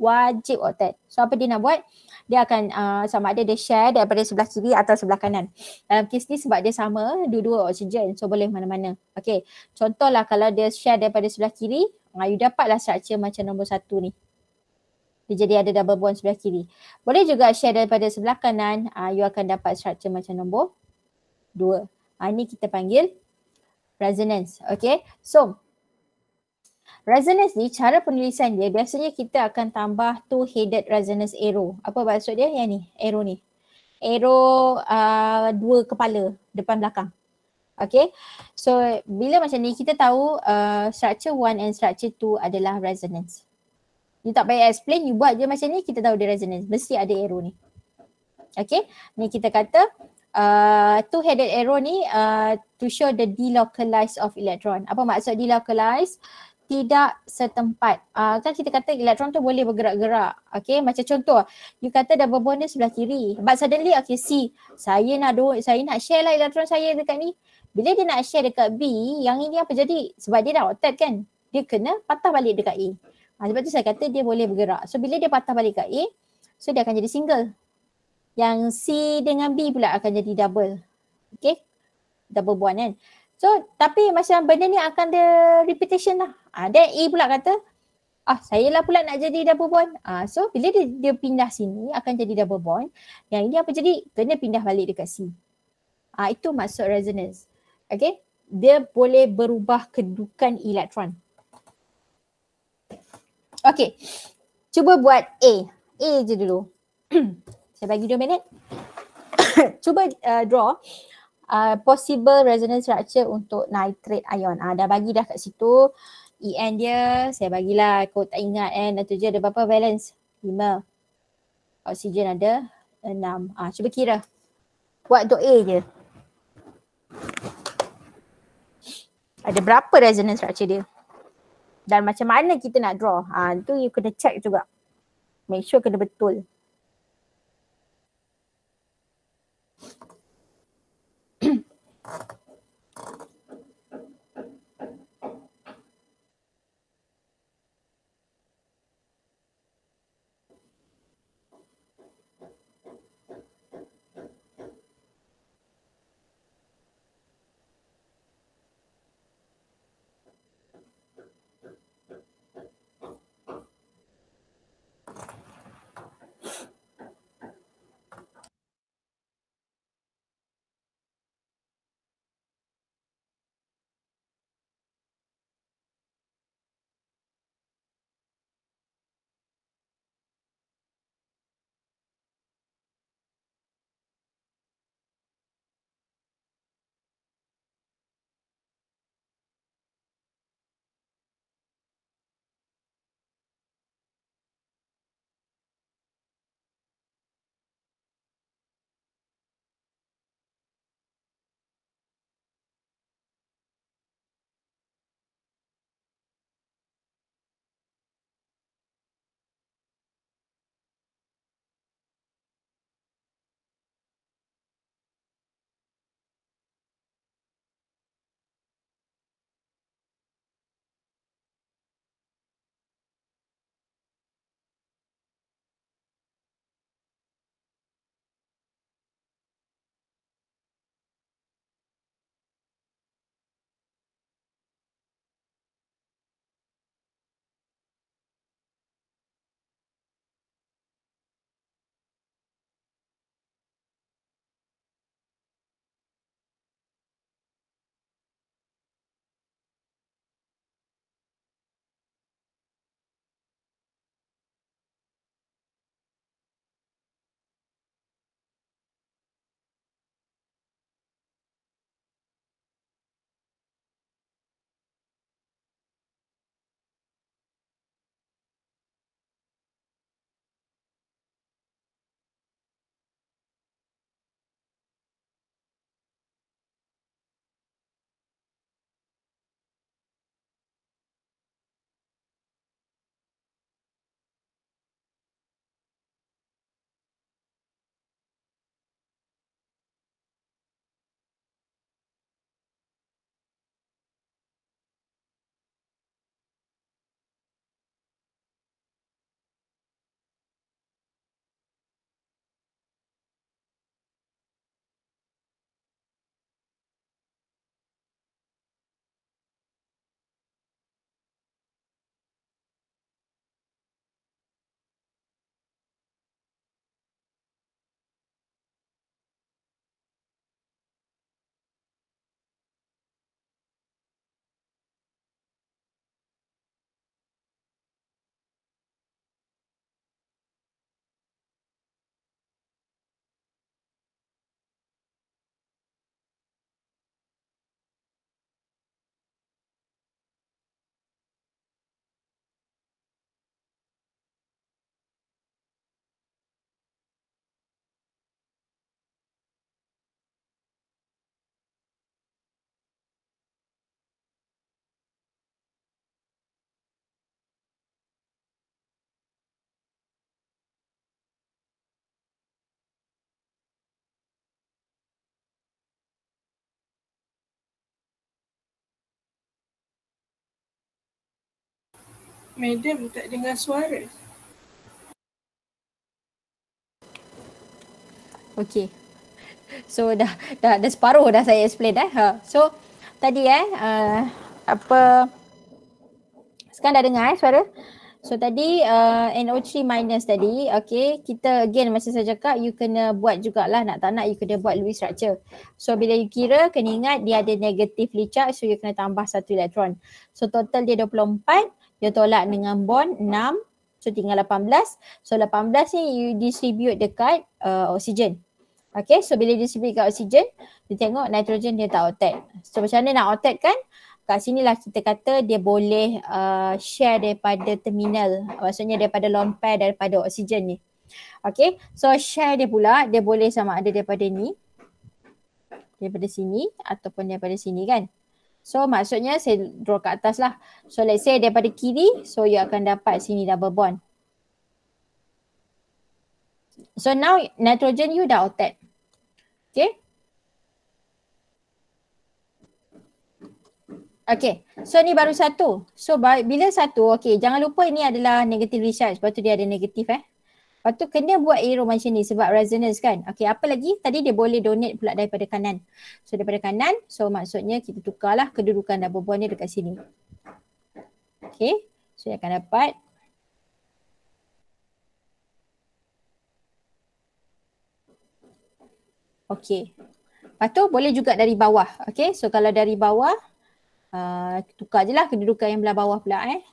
Wajib otak. So apa dia nak buat? Dia akan uh, sama ada dia share daripada sebelah kiri atau sebelah kanan. Dalam kes ni sebab dia sama, dua-dua oksigen. So boleh mana-mana. Okay. Contohlah kalau dia share daripada sebelah kiri, uh, you dapatlah structure macam nombor satu ni. Dia jadi ada double bond sebelah kiri. Boleh juga share daripada sebelah kanan, uh, you akan dapat structure macam nombor dua. Ah, ini kita panggil resonance. Okay. So, resonance ni cara penulisan dia biasanya kita akan tambah two headed resonance arrow. Apa maksud dia? Yang ni, arrow ni. Arrow uh, dua kepala depan belakang. Okay. So, bila macam ni kita tahu uh, structure one and structure two adalah resonance. You tak payah explain, you buat je macam ni kita tahu dia resonance. Mesti ada arrow ni. Okay. Ni kita kata uh, two-headed arrow ni uh, to show the delocalized of electron. Apa maksud delocalized? Tidak setempat. Uh, kan kita kata elektron tu boleh bergerak-gerak. Okay macam contoh you kata double bond dia sebelah kiri but suddenly okay C. saya nak do, saya nak share lah elektron saya dekat ni. Bila dia nak share dekat B yang ini apa jadi? Sebab dia dah octet kan? Dia kena patah balik dekat A. Ha, sebab tu saya kata dia boleh bergerak. So bila dia patah balik dekat A so dia akan jadi single yang C dengan B pula akan jadi double. Okay. Double one kan. So tapi macam benda ni akan ada repetition lah. Ha, ah, then A pula kata ah saya lah pula nak jadi double bond. Ah so bila dia dia pindah sini akan jadi double bond. Yang ini apa jadi? Kena pindah balik dekat C. Ah itu maksud resonance. Okay. Dia boleh berubah kedudukan elektron. Okay. Cuba buat A. A je dulu. *clears throat* Saya bagi 2 minit. *coughs* Cuba uh, draw uh, possible resonance structure untuk nitrate ion. Uh, dah bagi dah kat situ. EN dia, saya bagilah. Kau tak ingat kan. Eh. Nitrogen ada berapa valence? 5. Oksigen ada 6. Uh, ah, cuba kira. Buat untuk A je. Ada berapa resonance structure dia? Dan macam mana kita nak draw? Ha, tu you kena check juga. Make sure kena betul. Madam tak dengar suara. Okay, So dah, dah dah separuh dah saya explain eh. Ha. So tadi eh uh, apa sekarang dah dengar eh suara? So tadi uh, NO3 minus tadi, okay, kita again macam saya cakap you kena buat jugalah nak tak nak you kena buat Lewis structure. So bila you kira kena ingat dia ada negatively charge so you kena tambah satu elektron. So total dia 24 you tolak dengan bond 6 so tinggal 18 so 18 ni you distribute dekat uh, oksigen okay so bila you distribute dekat oksigen dia tengok nitrogen dia tak otak so macam mana nak otak kan kat lah kita kata dia boleh uh, share daripada terminal maksudnya daripada lone pair daripada oksigen ni okay so share dia pula dia boleh sama ada daripada ni daripada sini ataupun daripada sini kan So maksudnya saya draw ke atas lah. So let's say daripada kiri, so you akan dapat sini double bond. So now nitrogen you dah octet. Okay. Okay, so ni baru satu. So bila satu, okay, jangan lupa ini adalah negative recharge. Sebab tu dia ada negative, eh. Lepas tu kena buat arrow macam ni sebab resonance kan. Okay apa lagi? Tadi dia boleh donate pula daripada kanan. So daripada kanan. So maksudnya kita tukarlah kedudukan double bond ni dekat sini. Okay. So dia akan dapat. Okay. Lepas tu boleh juga dari bawah. Okay. So kalau dari bawah. Uh, tukar je lah kedudukan yang belah bawah pula eh.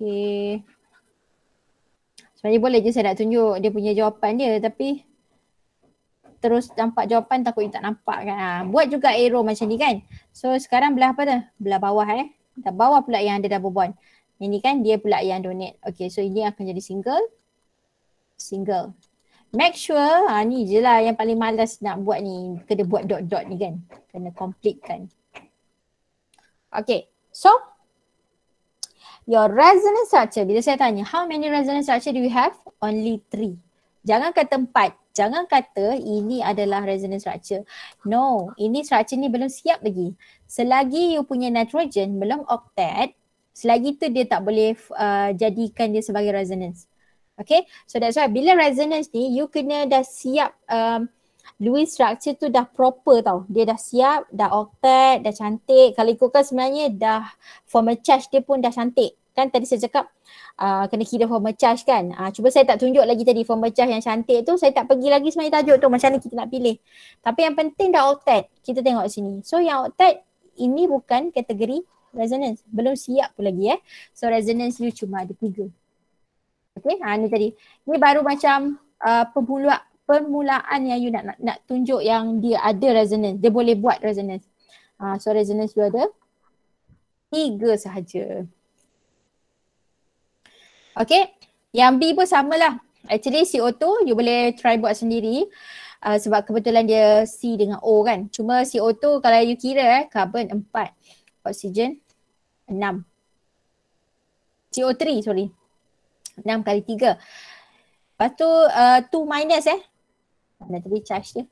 Okay. Sebenarnya boleh je saya nak tunjuk dia punya jawapan dia tapi terus nampak jawapan takut you tak nampak kan. Ha. Buat juga arrow macam ni kan. So sekarang belah apa tu? Belah bawah eh. Dah bawah pula yang ada double bond. Ini kan dia pula yang donate. Okay so ini akan jadi single. Single. Make sure ha, ni je lah yang paling malas nak buat ni. Kena buat dot dot ni kan. Kena complete kan. Okay. So your resonance structure. Bila saya tanya, how many resonance structure do you have? Only three. Jangan kata empat. Jangan kata ini adalah resonance structure. No, ini structure ni belum siap lagi. Selagi you punya nitrogen belum octet, selagi tu dia tak boleh uh, jadikan dia sebagai resonance. Okay, so that's why bila resonance ni you kena dah siap um, Lewis structure tu dah proper tau. Dia dah siap, dah octet, dah cantik. Kalau ikutkan sebenarnya dah formal charge dia pun dah cantik kan tadi saya cakap uh, kena kira formal charge kan. Uh, cuba saya tak tunjuk lagi tadi formal charge yang cantik tu. Saya tak pergi lagi sebenarnya tajuk tu macam mana kita nak pilih. Tapi yang penting dah octet. Kita tengok sini. So yang octet ini bukan kategori resonance. Belum siap pun lagi eh. So resonance you cuma ada tiga. Okay, ha, ah, ni tadi. Ni baru macam uh, pemulaan, permulaan yang you nak, nak, nak tunjuk yang dia ada resonance. Dia boleh buat resonance. Uh, so resonance you ada tiga sahaja. Okay, yang B pun samalah. Actually CO2 you boleh try buat sendiri uh, sebab kebetulan dia C dengan O kan. Cuma CO2 kalau you kira eh, carbon 4, oksigen 6. CO3 sorry. 6 kali 3. Lepas tu uh, ah, 2 minus eh. Mana tadi charge dia?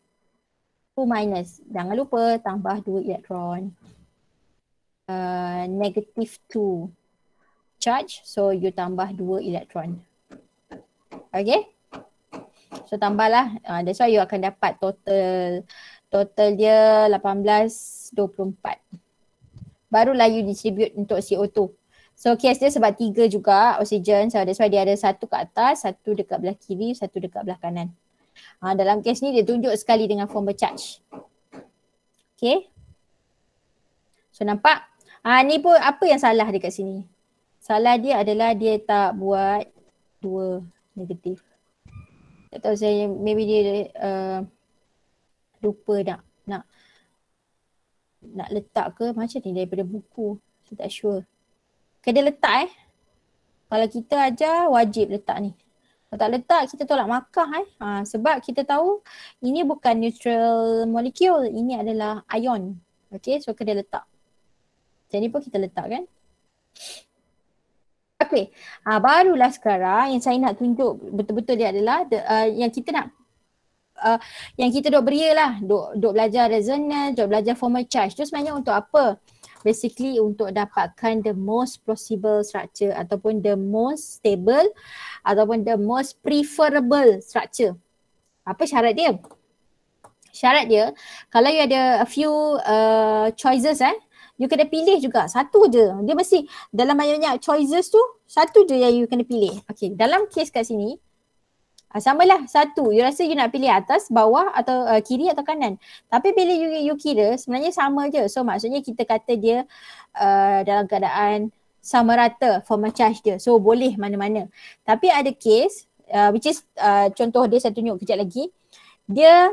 2 minus. Jangan lupa tambah 2 elektron. Uh, negative charge so you tambah dua elektron. Okay? So tambahlah uh, that's why you akan dapat total total dia 1824. Barulah you distribute untuk CO2. So case dia sebab tiga juga oksigen so that's why dia ada satu kat atas, satu dekat belah kiri, satu dekat belah kanan. Uh, dalam case ni dia tunjuk sekali dengan form charge. Okay. So nampak? Ah ni pun apa yang salah dekat sini? Salah dia adalah dia tak buat dua negatif. Tak tahu saya maybe dia uh, lupa nak nak nak letak ke macam ni daripada buku. Saya tak sure. Kena letak eh. Kalau kita ajar wajib letak ni. Kalau tak letak kita tolak makah eh. Ha, sebab kita tahu ini bukan neutral molecule. Ini adalah ion. Okay so kena letak. Jadi pun kita letak kan. Okay, ha, ah, barulah sekarang yang saya nak tunjuk betul-betul dia adalah the, uh, yang kita nak uh, yang kita dok beria lah, dok, dok belajar resonance, dok belajar formal charge tu sebenarnya untuk apa? Basically untuk dapatkan the most possible structure ataupun the most stable ataupun the most preferable structure. Apa syarat dia? Syarat dia, kalau you ada a few uh, choices eh, you kena pilih juga satu je. Dia mesti dalam banyak-banyak choices tu satu je yang you kena pilih. Okay dalam case kat sini uh, ah, sama lah satu you rasa you nak pilih atas, bawah atau uh, kiri atau kanan. Tapi bila you, you kira sebenarnya sama je. So maksudnya kita kata dia uh, dalam keadaan sama rata formal charge dia. So boleh mana-mana. Tapi ada case uh, which is uh, contoh dia saya tunjuk kejap lagi. Dia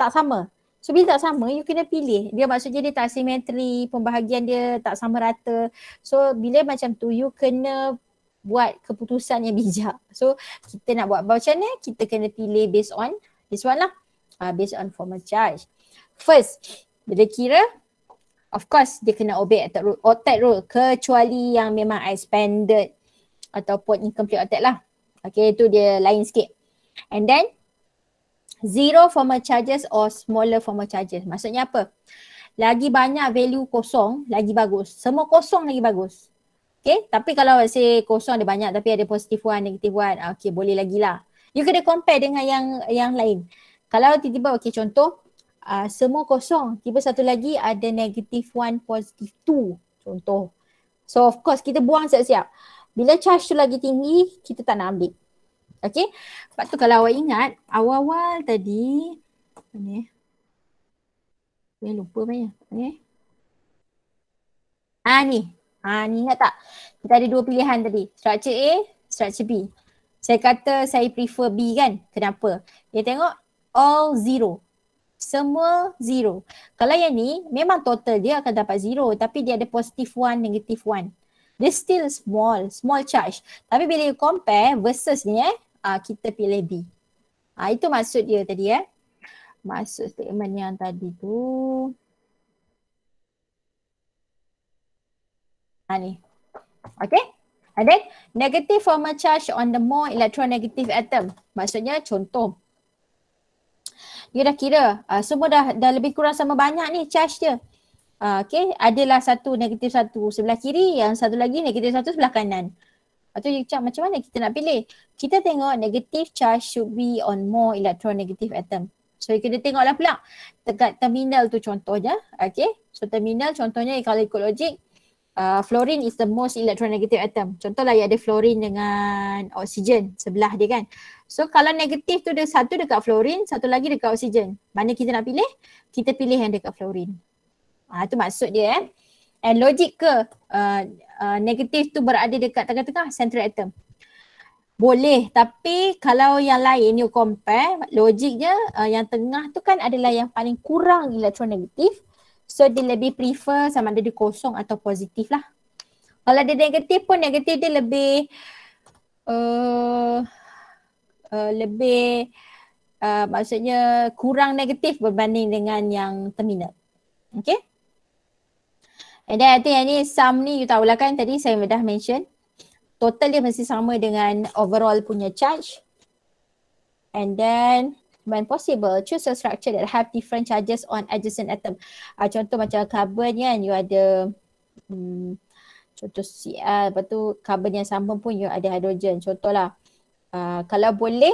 tak sama. So bila tak sama, you kena pilih. Dia maksudnya dia tak simetri, pembahagian dia tak sama rata. So bila macam tu, you kena buat keputusan yang *laughs* bijak. So kita nak buat macam ni, kita kena pilih based on this one lah. Uh, based on formal charge. First, bila kira, of course dia kena obey octet rule. Octet rule kecuali yang memang expanded ataupun incomplete octet lah. Okay, tu dia lain sikit. And then zero formal charges or smaller formal charges. Maksudnya apa? Lagi banyak value kosong, lagi bagus. Semua kosong lagi bagus. Okay, tapi kalau let's say kosong ada banyak tapi ada positive one, negative one, ah, okay boleh lagi lah. You kena compare dengan yang yang lain. Kalau tiba-tiba, okay contoh, uh, semua kosong, tiba satu lagi ada negative one, positive two. Contoh. So of course kita buang siap-siap. Bila charge tu lagi tinggi, kita tak nak ambil. Okay. Sebab tu kalau awak ingat awal-awal tadi ni saya eh. lupa banyak. Okay. Ha ni. Ha ni ingat tak? Kita ada dua pilihan tadi. Structure A, structure B. Saya kata saya prefer B kan? Kenapa? Dia tengok all zero. Semua zero. Kalau yang ni memang total dia akan dapat zero tapi dia ada positive one, negative one. Dia still small, small charge. Tapi bila you compare versus ni eh, uh, kita pilih B. Ha, itu maksud dia tadi ya. Eh? Maksud statement yang tadi tu. Ha, ni. Okay. And then negative formal charge on the more electronegative atom. Maksudnya contoh. Dia dah kira uh, semua dah, dah lebih kurang sama banyak ni charge dia. Uh, okay, adalah satu negatif satu sebelah kiri yang satu lagi negatif satu sebelah kanan. Atau you cakap macam mana kita nak pilih? Kita tengok negative charge should be on more electronegative atom. So you kena tengoklah pula dekat terminal tu contohnya. Okay. So terminal contohnya kalau ikut logik uh, fluorine is the most electronegative atom. Contohlah you ada fluorine dengan oksigen sebelah dia kan. So kalau negatif tu ada satu dekat fluorine, satu lagi dekat oksigen. Mana kita nak pilih? Kita pilih yang dekat fluorine. Ah ha, tu maksud dia eh. And logik ke uh, uh, negatif tu berada dekat tengah-tengah central atom. Boleh tapi kalau yang lain you compare logiknya uh, yang tengah tu kan adalah yang paling kurang elektron negatif. So dia lebih prefer sama ada dia kosong atau positif lah. Kalau dia negatif pun negatif dia lebih uh, uh, lebih uh, maksudnya kurang negatif berbanding dengan yang terminal. Okay. And then I think ini sum ni you tahulah kan tadi saya dah mention total dia mesti sama dengan overall punya charge and then when possible choose a structure that have different charges on adjacent atom. Uh, contoh macam carbon kan you ada hmm, contoh Cl lepas tu carbon yang sama pun you ada hydrogen contohlah uh, kalau boleh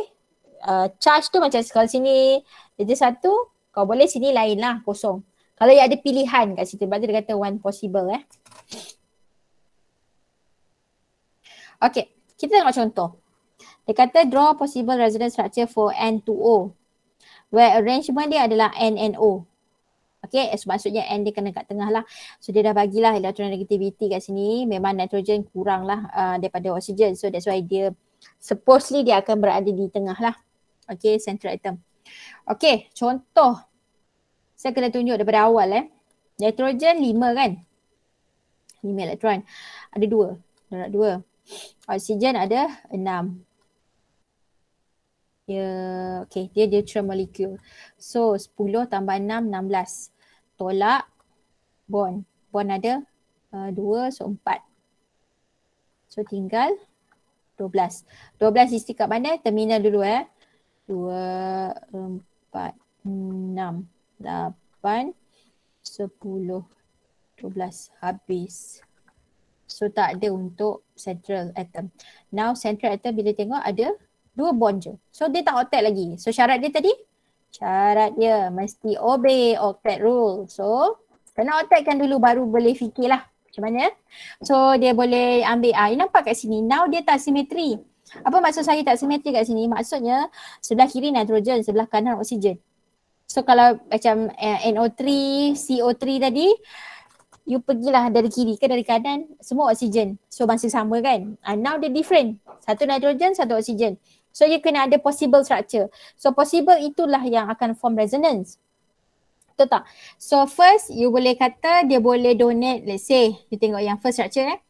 uh, charge tu macam kalau sini dia satu kau boleh sini lain lah kosong kalau ia ada pilihan kat situ, sebab dia kata one possible eh. Okay, kita tengok contoh. Dia kata draw possible resonance structure for N2O where arrangement dia adalah N and O. Okay, so eh, maksudnya N dia kena kat tengah lah. So dia dah bagilah electronegativity kat sini. Memang nitrogen kurang lah uh, daripada oksigen. So that's why dia supposedly dia akan berada di tengah lah. Okay, central atom. Okay, contoh saya kena tunjuk daripada awal eh. Nitrogen lima kan? Lima elektron. Ada dua. Ada 2. Oksigen ada enam. Ya, okey, dia dia molekul. So sepuluh tambah enam enam belas. Tolak bond. Bond ada uh, so empat. So tinggal dua belas. Dua belas kat mana? Terminal dulu eh. Dua empat enam lapan, sepuluh, dua belas. Habis. So tak ada untuk central atom. Now central atom bila tengok ada dua bond je. So dia tak octet lagi. So syarat dia tadi? Syarat dia mesti obey octet rule. So kena octetkan dulu baru boleh fikirlah macam mana. So dia boleh ambil, ah, you nampak kat sini now dia tak simetri. Apa maksud saya tak simetri kat sini? Maksudnya sebelah kiri nitrogen, sebelah kanan oksigen. So kalau macam uh, NO3, CO3 tadi you pergilah dari kiri ke dari kanan semua oksigen. So masih sama kan? And ah, now they different. Satu nitrogen, satu oksigen. So you kena ada possible structure. So possible itulah yang akan form resonance. Betul tak? So first you boleh kata dia boleh donate let's say you tengok yang first structure eh.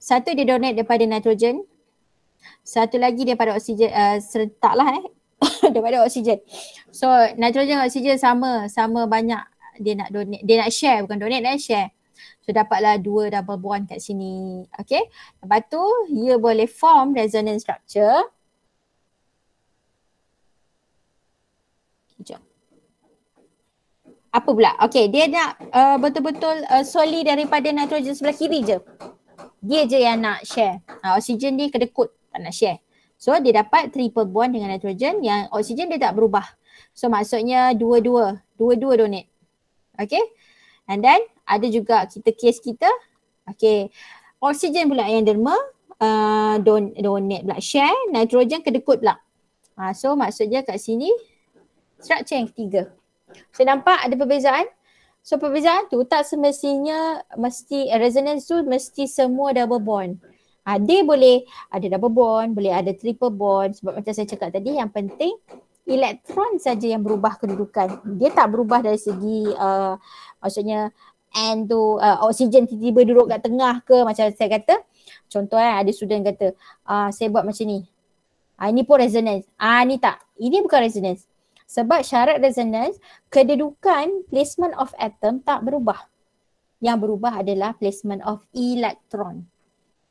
Satu dia donate daripada nitrogen. Satu lagi daripada oksigen uh, serentak eh. eh. *laughs* daripada oksigen. So nitrogen oksigen sama sama banyak dia nak donate, dia nak share bukan donate eh share. So dapatlah dua double bond kat sini. Okay. Lepas tu ia boleh form resonance structure. Sekejap. Apa pula? Okay dia nak uh, betul-betul uh, solely daripada nitrogen sebelah kiri je. Dia je yang nak share. Uh, oksigen ni kedekut nak share. So dia dapat triple bond dengan nitrogen yang oksigen dia tak berubah. So maksudnya dua-dua, dua-dua donate. Okay. And then ada juga kita case kita. Okay. Oksigen pula yang derma uh, don donate pula share. Nitrogen kedekut pula. Uh, so maksudnya kat sini structure yang ketiga. So nampak ada perbezaan? So perbezaan tu tak semestinya mesti resonance tu mesti semua double bond. Ada boleh ada double bond, boleh ada triple bond sebab macam saya cakap tadi yang penting elektron saja yang berubah kedudukan. Dia tak berubah dari segi uh, maksudnya N tu uh, oksigen tiba-tiba duduk kat tengah ke macam saya kata. Contoh kan ada student kata uh, saya buat macam ni. Uh, ini pun resonance. Ah uh, ni tak. Ini bukan resonance. Sebab syarat resonance kedudukan placement of atom tak berubah. Yang berubah adalah placement of elektron.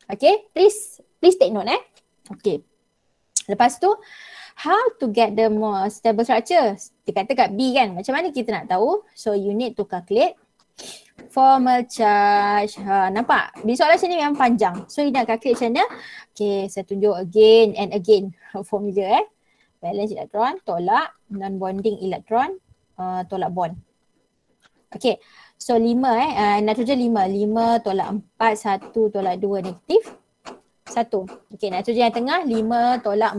Okay, please please take note eh. Okay. Lepas tu, how to get the more stable structure? Dia kata kat B kan, macam mana kita nak tahu? So you need to calculate formal charge. Ha, nampak? Di soalan sini memang panjang. So you nak calculate macam mana? Okay, saya tunjuk again and again *laughs* formula eh. Balance electron, tolak, non-bonding electron, uh, tolak bond. Okay, So 5 eh, uh, nitrogen 5. 5 tolak 4, 1 tolak 2 negatif. 1. Okay, nitrogen yang tengah 5 tolak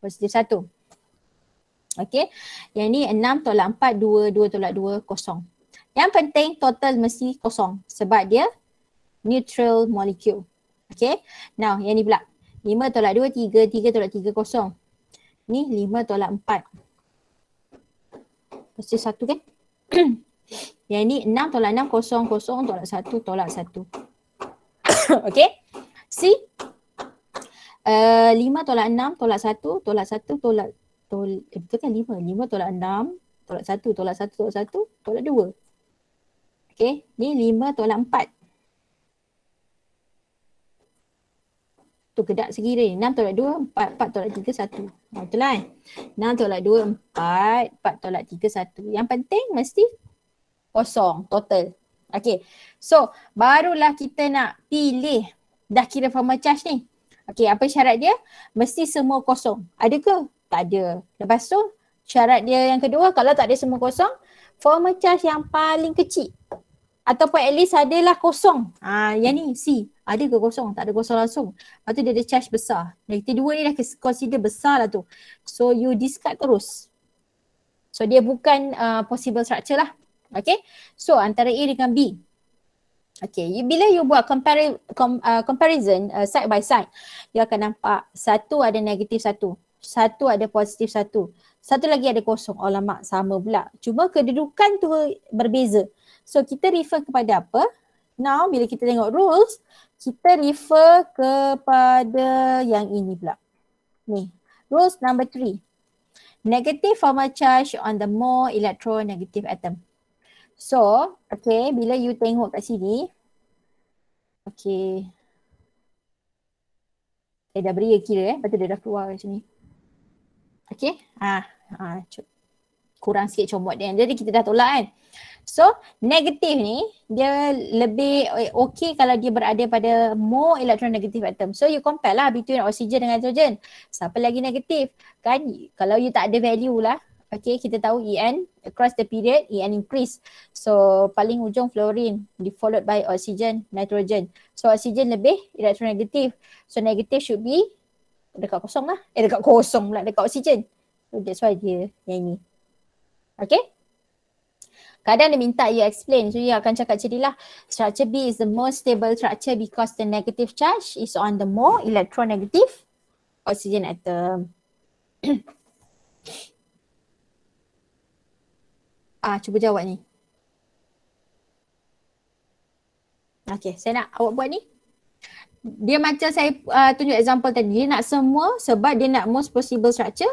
4. Positif 1. Okay, yang ni 6 tolak 4, 2, 2 tolak 2, kosong Yang penting total mesti kosong sebab dia neutral molecule. Okay, now yang ni pula. 5 tolak 2, 3, 3 tolak 3, kosong Ni 5 tolak 4. Positif 1 kan? *clears throat* Yang ni 6 tolak 6 kosong kosong tolak 1 tolak 1. *coughs* okay. C. Uh, eh, 5 tolak 6 tolak 1 tolak 1 tolak tol eh, betul kan 5. 5 tolak 6 tolak 1 tolak 1 tolak 1 tolak 2. Okay. Ni 5 tolak 4. tu gedak segi ni. 6 tolak 2, 4, 4 tolak 3, 1. Ha, betul kan? 6 tolak 2, 4, 4 tolak 3, 1. Yang penting mesti kosong total. Okay. So barulah kita nak pilih dah kira formal charge ni. Okay apa syarat dia? Mesti semua kosong. Ada ke? Tak ada. Lepas tu syarat dia yang kedua kalau tak ada semua kosong formal charge yang paling kecil ataupun at least adalah kosong. Ha, yang ni C. Ada ke kosong? Tak ada kosong langsung. Lepas tu dia ada charge besar. Yang kedua ni dah consider besar lah tu. So you discard terus. So dia bukan uh, possible structure lah. Okay. So antara A dengan B. Okay. You, bila you buat compare com, uh, comparison uh, side by side, you akan nampak satu ada negatif satu. Satu ada positif satu. Satu lagi ada kosong. Alamak sama pula. Cuma kedudukan tu berbeza. So kita refer kepada apa? Now bila kita tengok rules, kita refer kepada yang ini pula. Ni. Rules number three. Negative formal charge on the more electronegative atom. So, okay, bila you tengok kat sini, okay, Eh dah beria kira eh. Lepas tu dia dah keluar macam ni. Okay. ah, ha. ha Kurang sikit comot dia. Jadi kita dah tolak kan. So negatif ni dia lebih eh, okay kalau dia berada pada more electron negative atom. So you compare lah between oxygen dengan hydrogen. Siapa lagi negatif? Kan kalau you tak ada value lah. Okay, kita tahu EN across the period, EN increase. So, paling ujung fluorine followed by oxygen, nitrogen. So, oxygen lebih electronegative. So, negative should be dekat kosong lah. Eh, dekat kosong pula, dekat oxygen. So, that's why dia yang ni. Okay? Kadang dia minta you explain. So, you akan cakap macam lah. Structure B is the most stable structure because the negative charge is on the more electronegative oxygen atom. *clears throat* Ah, cuba jawab ni. Okay, saya nak awak buat ni. Dia macam saya uh, tunjuk example tadi. Dia nak semua sebab dia nak most possible structure.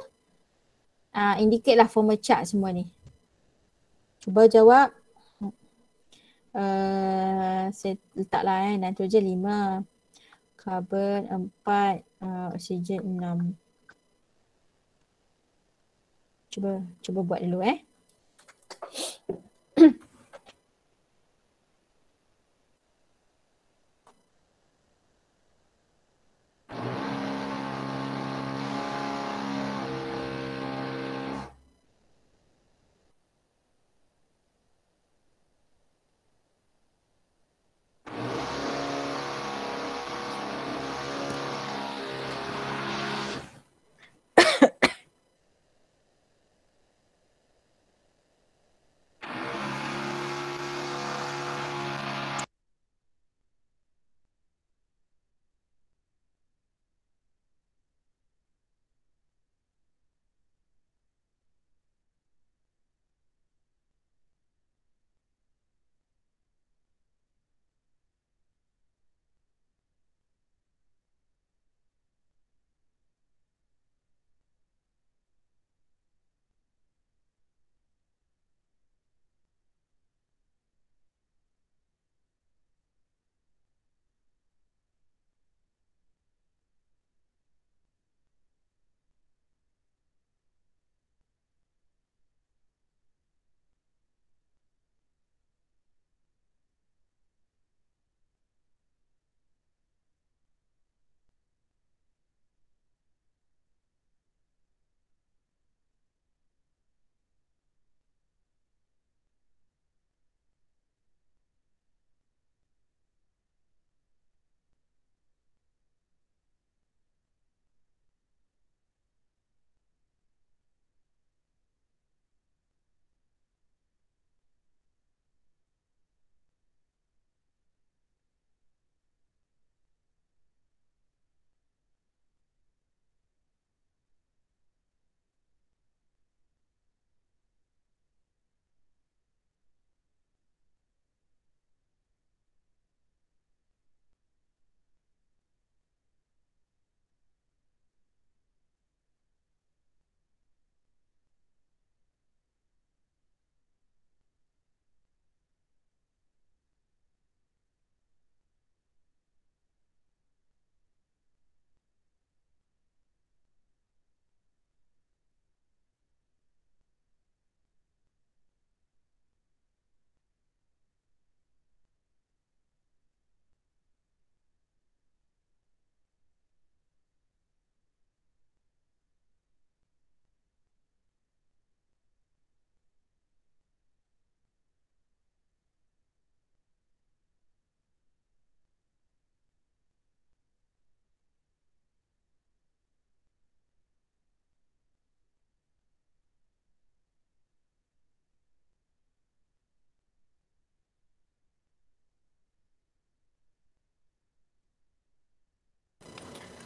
Uh, indicate lah formal chart semua ni. Cuba jawab. Uh, saya letaklah eh. Nitrogen 5. Carbon empat Uh, oksigen enam. Cuba cuba buat dulu eh. 嗯。*clears throat*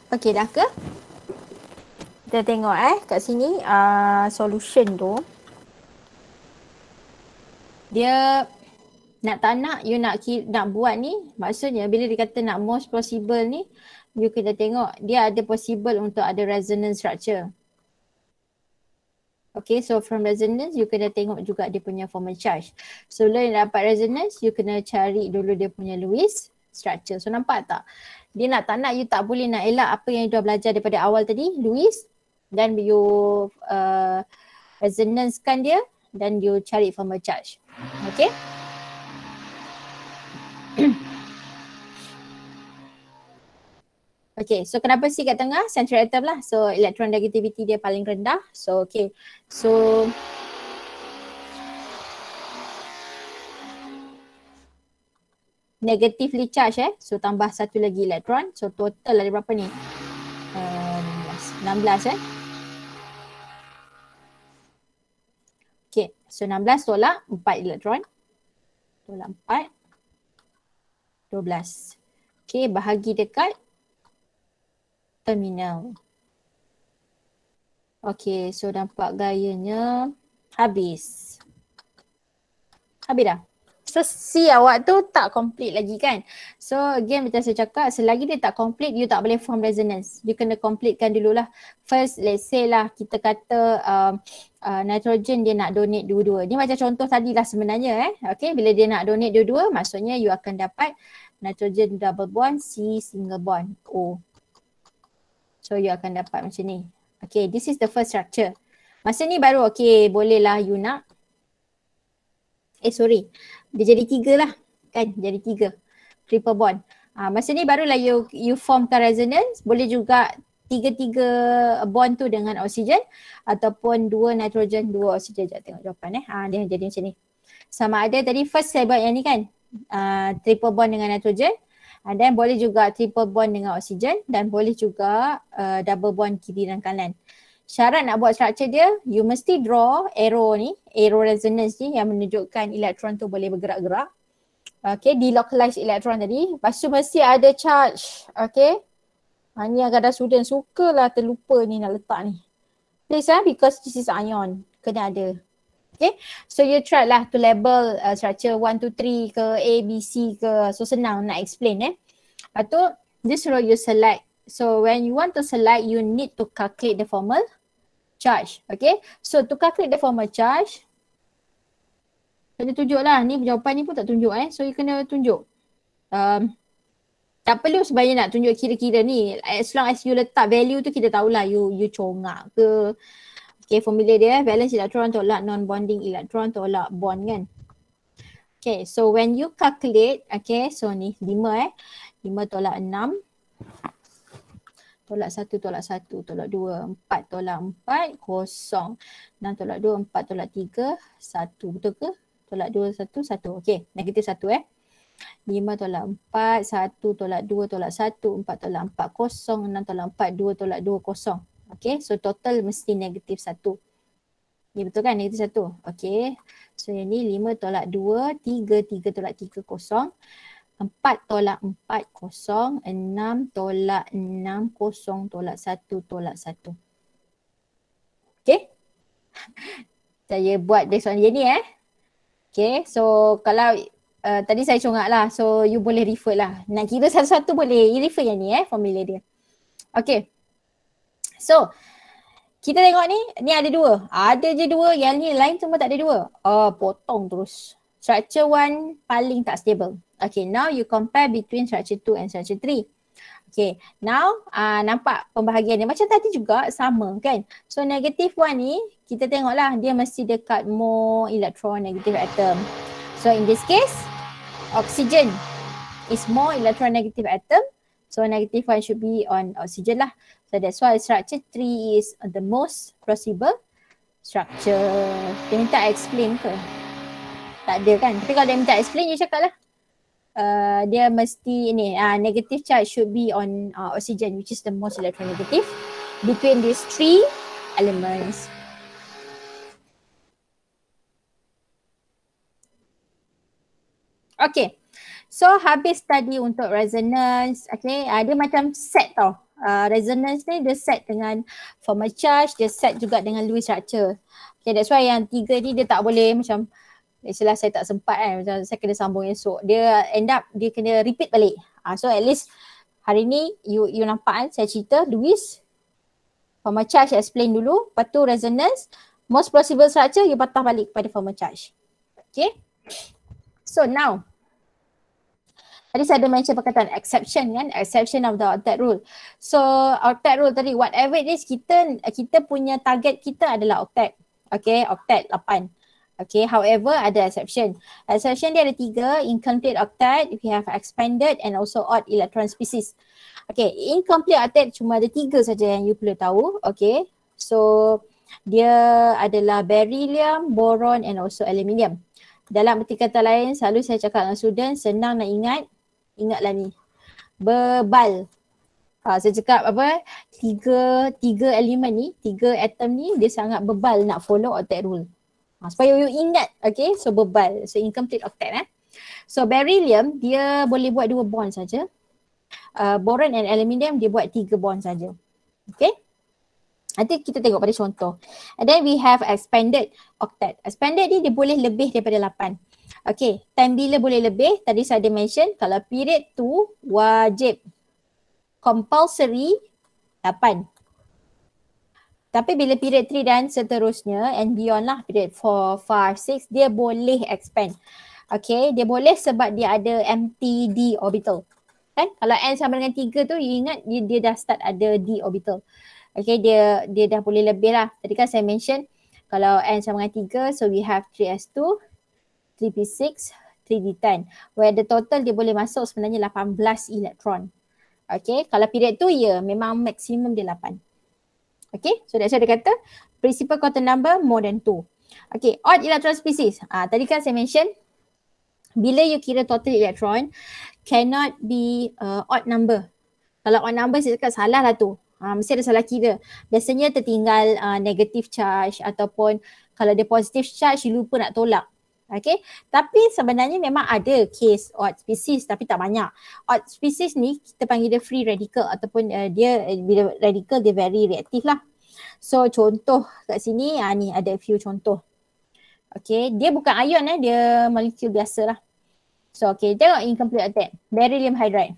Okey dah ke? Kita tengok eh kat sini uh, solution tu. Dia nak tak nak you nak nak buat ni maksudnya bila dia kata nak most possible ni you kita tengok dia ada possible untuk ada resonance structure. Okay so from resonance you kena tengok juga dia punya formal charge. So learn dapat resonance you kena cari dulu dia punya Lewis structure. So nampak tak? Dia nak tak nak you tak boleh nak elak apa yang you dah belajar daripada awal tadi, Louis. Then you uh, resonance kan dia dan you cari formal charge. Okay. *coughs* okay, so kenapa sih kat tengah? Central atom lah. So electron negativity dia paling rendah. So okay. So negatively charged eh. So tambah satu lagi elektron. So total ada berapa ni? Um, 16 eh. Okay. So 16 tolak 4 elektron. Tolak 4. 12. Okay. Bahagi dekat terminal. Okay. So nampak gayanya habis. Habis dah. So C awak tu tak complete lagi kan. So again macam saya cakap selagi dia tak complete you tak boleh form resonance. You kena completekan dululah. First let's say lah kita kata um, uh, nitrogen dia nak donate dua-dua. Ni macam contoh tadi lah sebenarnya eh. Okay bila dia nak donate dua-dua maksudnya you akan dapat nitrogen double bond C single bond O. So you akan dapat macam ni. Okay this is the first structure. Masa ni baru okay bolehlah you nak Eh sorry dia jadi tiga lah kan jadi tiga triple bond. Ha, masa ni barulah you, you formkan resonance boleh juga tiga-tiga bond tu dengan oksigen ataupun dua nitrogen dua oksigen. Sekejap tengok jawapan eh. Ha, dia jadi macam ni. Sama ada tadi first saya buat yang ni kan uh, triple bond dengan nitrogen and then boleh juga triple bond dengan oksigen dan boleh juga uh, double bond kiri dan kanan syarat nak buat structure dia you mesti draw arrow ni arrow resonance ni yang menunjukkan elektron tu boleh bergerak-gerak Okay, delocalize elektron tadi. Lepas tu mesti ada charge. Okay. Ha, ni agak dah student suka lah terlupa ni nak letak ni. Please eh, because this is ion. Kena ada. Okay. So you try lah to label uh, structure 1, 2, 3 ke A, B, C ke. So senang nak explain eh. Lepas tu, this row you select. So when you want to select, you need to calculate the formula charge. Okay. So to calculate dia formal charge. Kena lah Ni jawapan ni pun tak tunjuk eh. So you kena tunjuk. Um, tak perlu sebenarnya nak tunjuk kira-kira ni. As long as you letak value tu kita tahulah you you congak ke. Okay formula dia eh. Balance electron tolak non-bonding electron tolak bond kan. Okay so when you calculate. Okay so ni lima, eh. 5 tolak 6 tolak satu, tolak satu, tolak dua, empat, tolak empat, kosong. Enam tolak dua, empat tolak tiga, satu. Betul ke? Tolak dua, satu, satu. Okey, negatif satu eh. Lima tolak empat, satu tolak dua, tolak satu, empat tolak empat, kosong. Enam tolak empat, dua tolak dua, kosong. Okey, so total mesti negatif satu. Ni ya, betul kan? Negatif satu. Okey, so yang ni lima tolak dua, tiga, tiga tolak tiga, kosong. 4 tolak 4 kosong, 6 tolak 6 kosong, tolak 1 tolak 1. Okay. saya buat dia soalan macam ni eh. Okay so kalau uh, tadi saya congak lah so you boleh refer lah. Nak kira satu-satu boleh you refer yang ni eh formula dia. Okay. So kita tengok ni, ni ada dua. Ada je dua, yang ni lain semua tak ada dua. Oh potong terus structure one paling tak stable. Okay, now you compare between structure two and structure three. Okay, now uh, nampak pembahagian ni macam tadi juga sama kan. So negative one ni kita tengoklah dia mesti dekat more electron negative atom. So in this case, oxygen is more electron negative atom. So negative one should be on oxygen lah. So that's why structure three is the most possible structure. Dia minta explain ke? tak ada kan. Tapi kalau dia minta explain, you cakap lah. Uh, dia mesti ni, uh, negative charge should be on uh, oxygen which is the most electronegative between these three elements. Okay. So habis study untuk resonance, okay, uh, dia macam set tau. Uh, resonance ni dia set dengan formal charge, dia set juga dengan Lewis structure. Okay, that's why yang tiga ni dia tak boleh macam Actually saya tak sempat kan macam saya kena sambung esok. Dia end up dia kena repeat balik. Uh, so at least hari ni you you nampak kan saya cerita Luis formal charge explain dulu, lepas tu resonance most possible structure you patah balik kepada formal charge. Okay. So now Tadi saya ada mention perkataan exception kan, exception of the octet rule. So octet rule tadi, whatever it is, kita, kita punya target kita adalah octet. Okay, octet Okay, however ada exception. Exception dia ada tiga, incomplete octet, we have expanded and also odd electron species. Okay, incomplete octet cuma ada tiga saja yang you perlu tahu. Okay, so dia adalah beryllium, boron and also aluminium. Dalam erti kata lain, selalu saya cakap dengan student, senang nak ingat, ingatlah ni. Bebal. Ha, saya cakap apa, tiga, tiga elemen ni, tiga atom ni, dia sangat bebal nak follow octet rule. Ha, supaya you ingat okay so bebal so incomplete octet eh. So beryllium dia boleh buat dua bond saja. Uh, boron and aluminium dia buat tiga bond saja. Okay. Nanti kita tengok pada contoh. And then we have expanded octet. Expanded ni dia boleh lebih daripada lapan, Okay, time bila boleh lebih? Tadi saya ada mention kalau period tu wajib compulsory lapan. Tapi bila period 3 dan seterusnya and beyond lah period 4, 5, 6 dia boleh expand. Okay, dia boleh sebab dia ada MTD orbital. Kan? Kalau N sama dengan 3 tu you ingat dia, dia dah start ada D orbital. Okay, dia dia dah boleh lebih lah. Tadi kan saya mention kalau N sama dengan 3 so we have 3S2, 3P6, 3D10. Where the total dia boleh masuk sebenarnya 18 elektron. Okay, kalau period tu ya yeah, memang maksimum dia 8. Okay, so that's why dia kata principal quantum number more than two. Okay, odd electron species. Ah, tadi kan saya mention bila you kira total electron cannot be uh, odd number. Kalau odd number saya cakap salah lah tu. Ah, mesti ada salah kira. Biasanya tertinggal uh, negative charge ataupun kalau dia positive charge you lupa nak tolak. Okay, tapi sebenarnya memang ada case odd species tapi tak banyak. Odd species ni kita panggil dia free radical ataupun uh, dia eh, bila radical dia very reactive lah. So contoh kat sini uh, ni ada few contoh. Okay, dia bukan ion eh, dia molekul biasa lah. So okay, tengok incomplete attack. Beryllium hydride.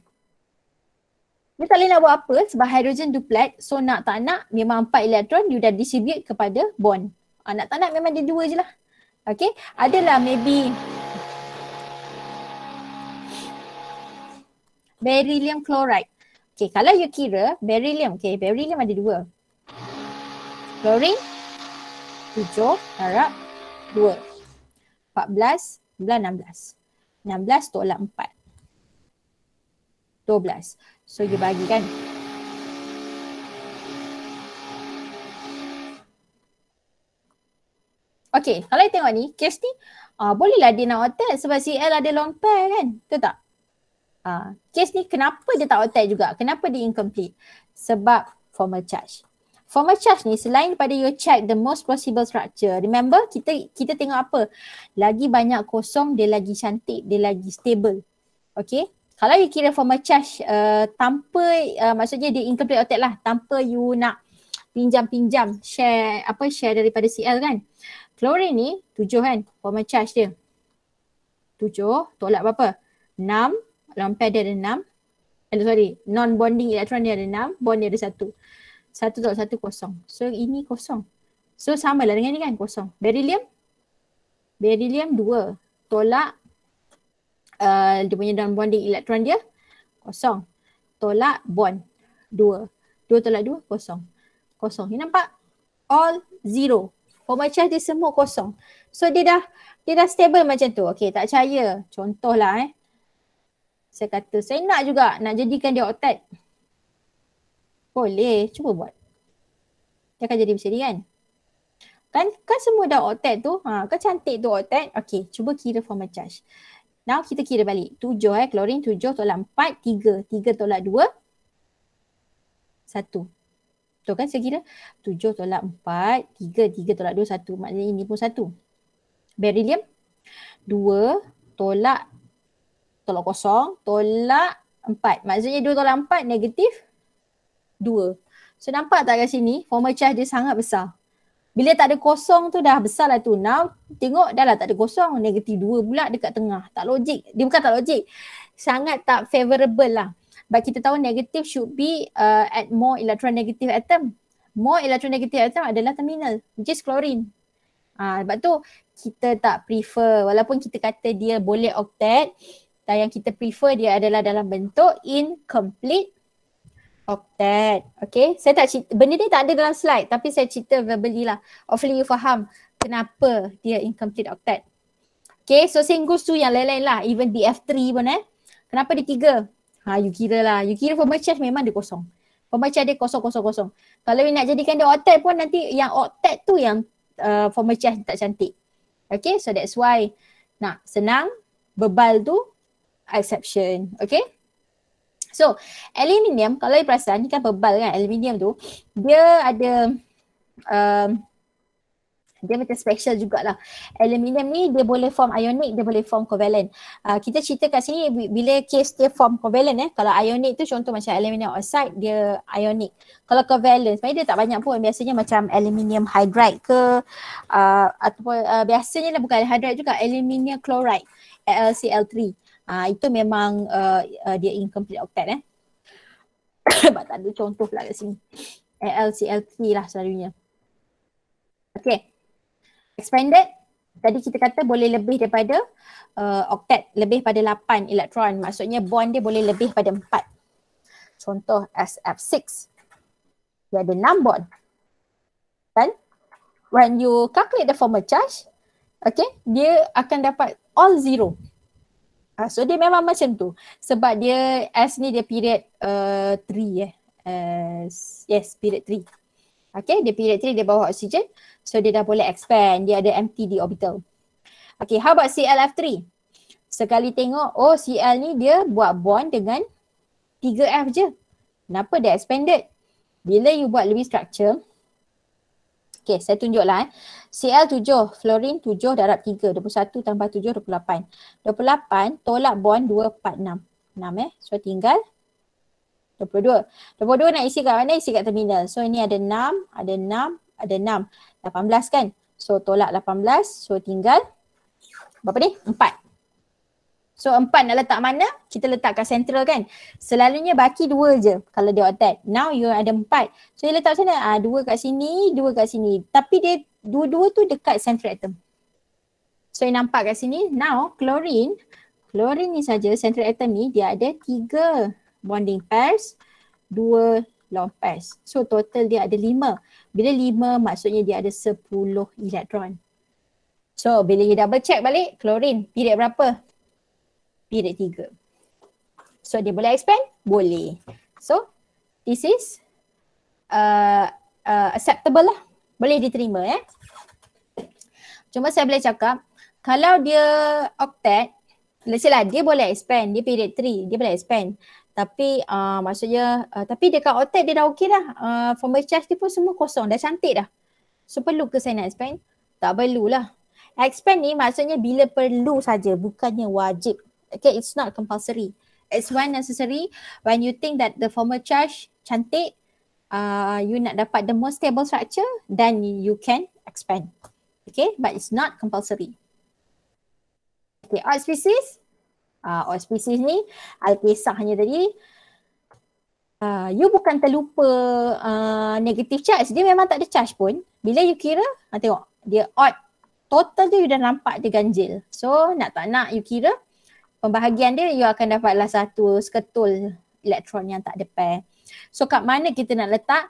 Dia tak boleh nak buat apa sebab hydrogen duplet so nak tak nak memang empat elektron you dah distribute kepada bond. Uh, nak tak nak memang dia dua je lah. Okay, adalah maybe beryllium chloride. Okay, kalau you kira beryllium, okay, beryllium ada dua. Chlorine, tujuh, harap, dua. Empat belas, sembilan, enam belas. Enam belas tolak empat. Dua belas. So, you bagi Okay, kalau you tengok ni, kes ni uh, bolehlah dia nak hotel sebab CL ada long pair kan? Betul tak? Uh, ah, kes ni kenapa dia tak hotel juga? Kenapa dia incomplete? Sebab formal charge. Formal charge ni selain daripada you check the most possible structure, remember kita kita tengok apa? Lagi banyak kosong, dia lagi cantik, dia lagi stable. Okay? Kalau you kira formal charge uh, tanpa, uh, maksudnya dia incomplete hotel lah, tanpa you nak pinjam-pinjam share apa share daripada CL kan Klorin ni tujuh kan formal charge dia. Tujuh tolak berapa? Enam. Lawan pair dia ada enam. Eh, sorry. Non-bonding elektron dia ada enam. Bond dia ada satu. Satu tolak satu kosong. So ini kosong. So sama lah dengan ni kan kosong. Beryllium? Beryllium dua. Tolak uh, dia punya non-bonding elektron dia kosong. Tolak bond dua. Dua tolak dua kosong. Kosong. Ini nampak? All zero pemecah dia semua kosong. So dia dah dia dah stable macam tu. Okey, tak percaya. Contohlah eh. Saya kata saya nak juga nak jadikan dia oktet. Boleh, cuba buat. Dia akan jadi macam ni kan? Kan kan semua dah oktet tu. Ha, kan cantik tu oktet. Okey, cuba kira formal charge. Now kita kira balik. 7 eh, klorin 7 tolak 4, 3. 3 tolak 2, 1. Betul kan saya kira? 7 tolak 4, 3, 3 tolak 2, 1. Maknanya ini pun 1. Beryllium, 2 tolak tolak kosong, tolak 4. Maksudnya 2 tolak 4, negatif 2. So nampak tak kat sini, formal charge dia sangat besar. Bila tak ada kosong tu dah besar lah tu. Now tengok dah lah tak ada kosong. Negatif 2 pula dekat tengah. Tak logik. Dia bukan tak logik. Sangat tak favorable lah. But kita tahu negative should be uh, at more electronegative atom. More electronegative atom adalah terminal, which is chlorine. Ah, sebab tu kita tak prefer walaupun kita kata dia boleh octet dan yang kita prefer dia adalah dalam bentuk incomplete octet. Okay, saya tak cerita, benda ni tak ada dalam slide tapi saya cerita verbally lah. Hopefully you faham kenapa dia incomplete octet. Okay, so same goes to yang lain-lain lah. Even BF3 pun eh. Kenapa dia tiga? Ha you kira lah. You kira for merchant memang dia kosong. For merchant dia kosong-kosong-kosong. Kalau nak jadikan dia octet pun nanti yang octet tu yang uh, for merchant tak cantik. Okay so that's why nak senang bebal tu exception. Okay. So aluminium kalau you perasan ni kan bebal kan aluminium tu dia ada um, dia macam special jugalah. Aluminium ni dia boleh form ionic, dia boleh form covalent. Uh, kita cerita kat sini bila case dia form covalent eh. Kalau ionic tu contoh macam aluminium oxide dia ionic. Kalau covalent sebenarnya dia tak banyak pun. Biasanya macam aluminium hydride ke uh, ataupun uh, biasanya lah bukan hydride juga. Aluminium chloride AlCl3. Uh, itu memang uh, uh, dia incomplete octet eh. Sebab *coughs* tak ada contoh lah kat sini. AlCl3 lah selalunya. Okay expanded tadi kita kata boleh lebih daripada uh, oktet lebih pada 8 elektron maksudnya bond dia boleh lebih pada 4 contoh SF6 dia ada 6 bond kan when you calculate the formal charge okay dia akan dapat all zero uh, so dia memang macam tu sebab dia S ni dia period 3 uh, eh uh, yes period 3 Okay, dia period elektrik, dia bawa oksigen. So dia dah boleh expand, dia ada empty di orbital. Okay, how about CLF3? Sekali tengok, oh CL ni dia buat bond dengan 3F je. Kenapa dia expanded? Bila you buat lebih structure, okay saya tunjuklah eh. CL7, fluorine 7 darab 3, 21 tambah 7, 28. 28 tolak bond 2, 4, 6. 6 eh, so tinggal 22. 22 nak isi kat mana? Isi kat terminal. So ini ada 6, ada 6, ada 6. 18 kan? So tolak 18. So tinggal berapa ni? 4. So 4 nak letak mana? Kita letak kat central kan? Selalunya baki 2 je kalau dia octet. Now you ada 4. So dia letak macam mana? Ah, 2 kat sini, 2 kat sini. Tapi dia dua-dua tu dekat central atom. So yang nampak kat sini, now chlorine, chlorine ni saja central atom ni dia ada tiga bonding pairs, dua lone pairs. So total dia ada lima. Bila lima maksudnya dia ada sepuluh elektron. So bila you double check balik, klorin period berapa? Period tiga. So dia boleh expand? Boleh. So this is uh, uh, acceptable lah. Boleh diterima eh. Cuma saya boleh cakap kalau dia octet, let's say lah dia boleh expand, dia period 3, dia boleh expand. Tapi uh, maksudnya uh, tapi dekat otak dia dah okey dah. Uh, ah, formal charge dia pun semua kosong dah cantik dah. So perlu ke saya nak expand? Tak perlulah. Expand ni maksudnya bila perlu saja bukannya wajib. Okay it's not compulsory. It's when necessary when you think that the formal charge cantik uh, you nak dapat the most stable structure then you can expand. Okay but it's not compulsory. Okay art species uh, ah, or ni I kisahnya tadi uh, you bukan terlupa uh, negative charge dia memang tak ada charge pun bila you kira ha, tengok dia odd total tu you dah nampak dia ganjil so nak tak nak you kira pembahagian dia you akan dapatlah satu seketul elektron yang tak ada pair so kat mana kita nak letak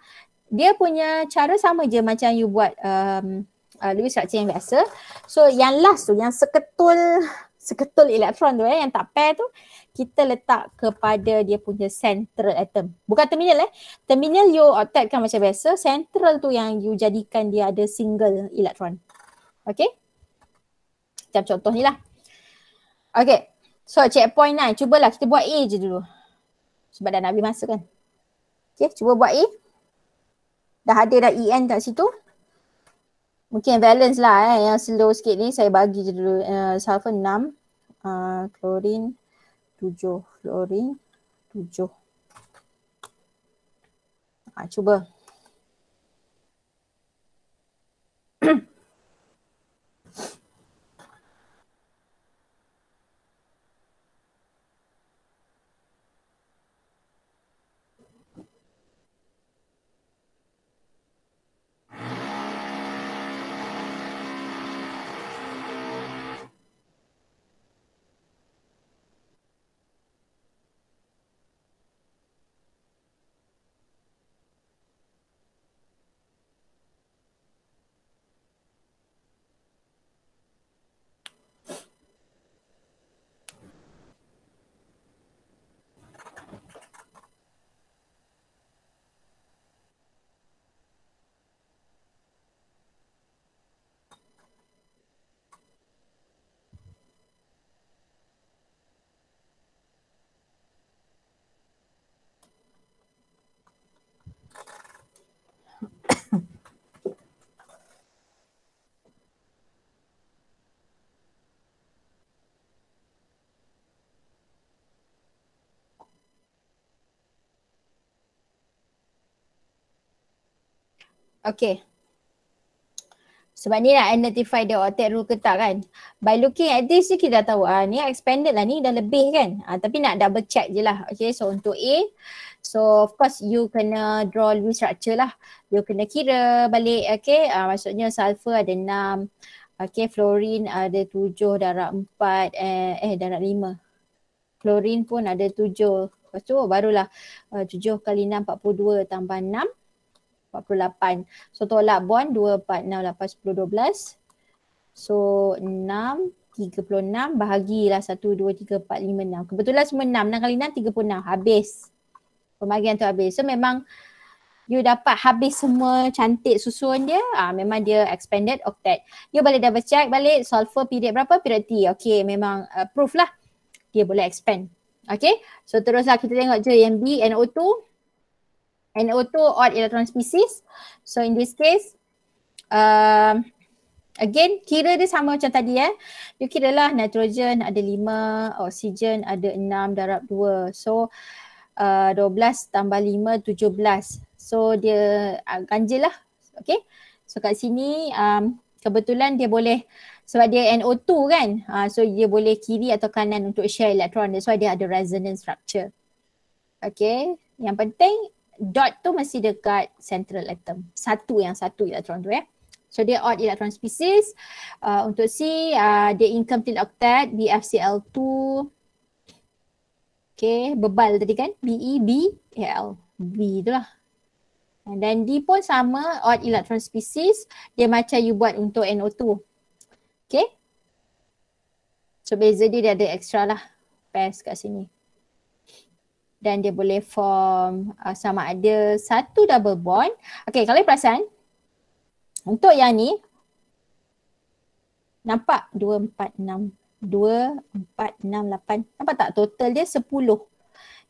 dia punya cara sama je macam you buat um, uh, Lewis structure yang biasa. So yang last tu, yang seketul seketul elektron tu eh yang tak pair tu kita letak kepada dia punya central atom. Bukan terminal eh. Terminal you octet kan macam biasa. Central tu yang you jadikan dia ada single elektron. Okay. Macam contoh ni lah. Okay. So checkpoint lah. Cubalah kita buat A je dulu. Sebab dah nak habis masa kan. Okay. Cuba buat A. Dah ada dah EN kat situ mungkin balance lah eh yang slow sikit ni saya bagi je dulu uh, sulfur 6 uh, eh, klorin 7 klorin 7 uh, ah, cuba *clears throat* Okay. Sebab ni nak lah, identify the octet rule ke tak kan. By looking at this je kita dah tahu ah, ni expanded lah ni dah lebih kan. Ah, tapi nak double check je lah. Okay so untuk A. So of course you kena draw Lewis structure lah. You kena kira balik okay. Ah, maksudnya sulfur ada enam, Okay fluorine ada tujuh, darab empat, eh, eh darab lima. Fluorine pun ada tujuh. Lepas tu barulah ah, uh, 7 empat puluh dua tambah enam. 48. So tolak bond 2468112. So 636 bahagilah 123456. Kebetulan semua 6, 6 kali 6 36 habis. Pembagian tu habis. So memang you dapat habis semua cantik susun dia. Ah ha, memang dia expanded octet. You boleh double check balik sulfur period berapa? Period T. Okay memang uh, proof lah. Dia boleh expand. Okay. So teruslah kita tengok je yang B and O2. NO2 odd electron species. So in this case, uh, again, kira dia sama macam tadi eh. You kira lah nitrogen ada lima, oksigen ada enam darab dua, So uh, belas tambah lima tujuh belas, So dia uh, ganjil lah. Okay. So kat sini um, kebetulan dia boleh sebab dia NO2 kan. Uh, so dia boleh kiri atau kanan untuk share elektron. That's why dia ada resonance structure. Okay. Yang penting dot tu mesti dekat central atom. Satu yang satu elektron tu Eh? So dia odd electron species. Uh, untuk C, uh, dia incomplete octet, BFCL2. Okay, bebal tadi kan? BEBL. B tu lah. And then D pun sama, odd electron species. Dia macam you buat untuk NO2. Okay. So beza dia, dia ada extra lah. Pairs kat sini dan dia boleh form uh, sama ada satu double bond. Okey, kalau perasan untuk yang ni nampak 2 4 6 2 4 6 8. Nampak tak total dia 10.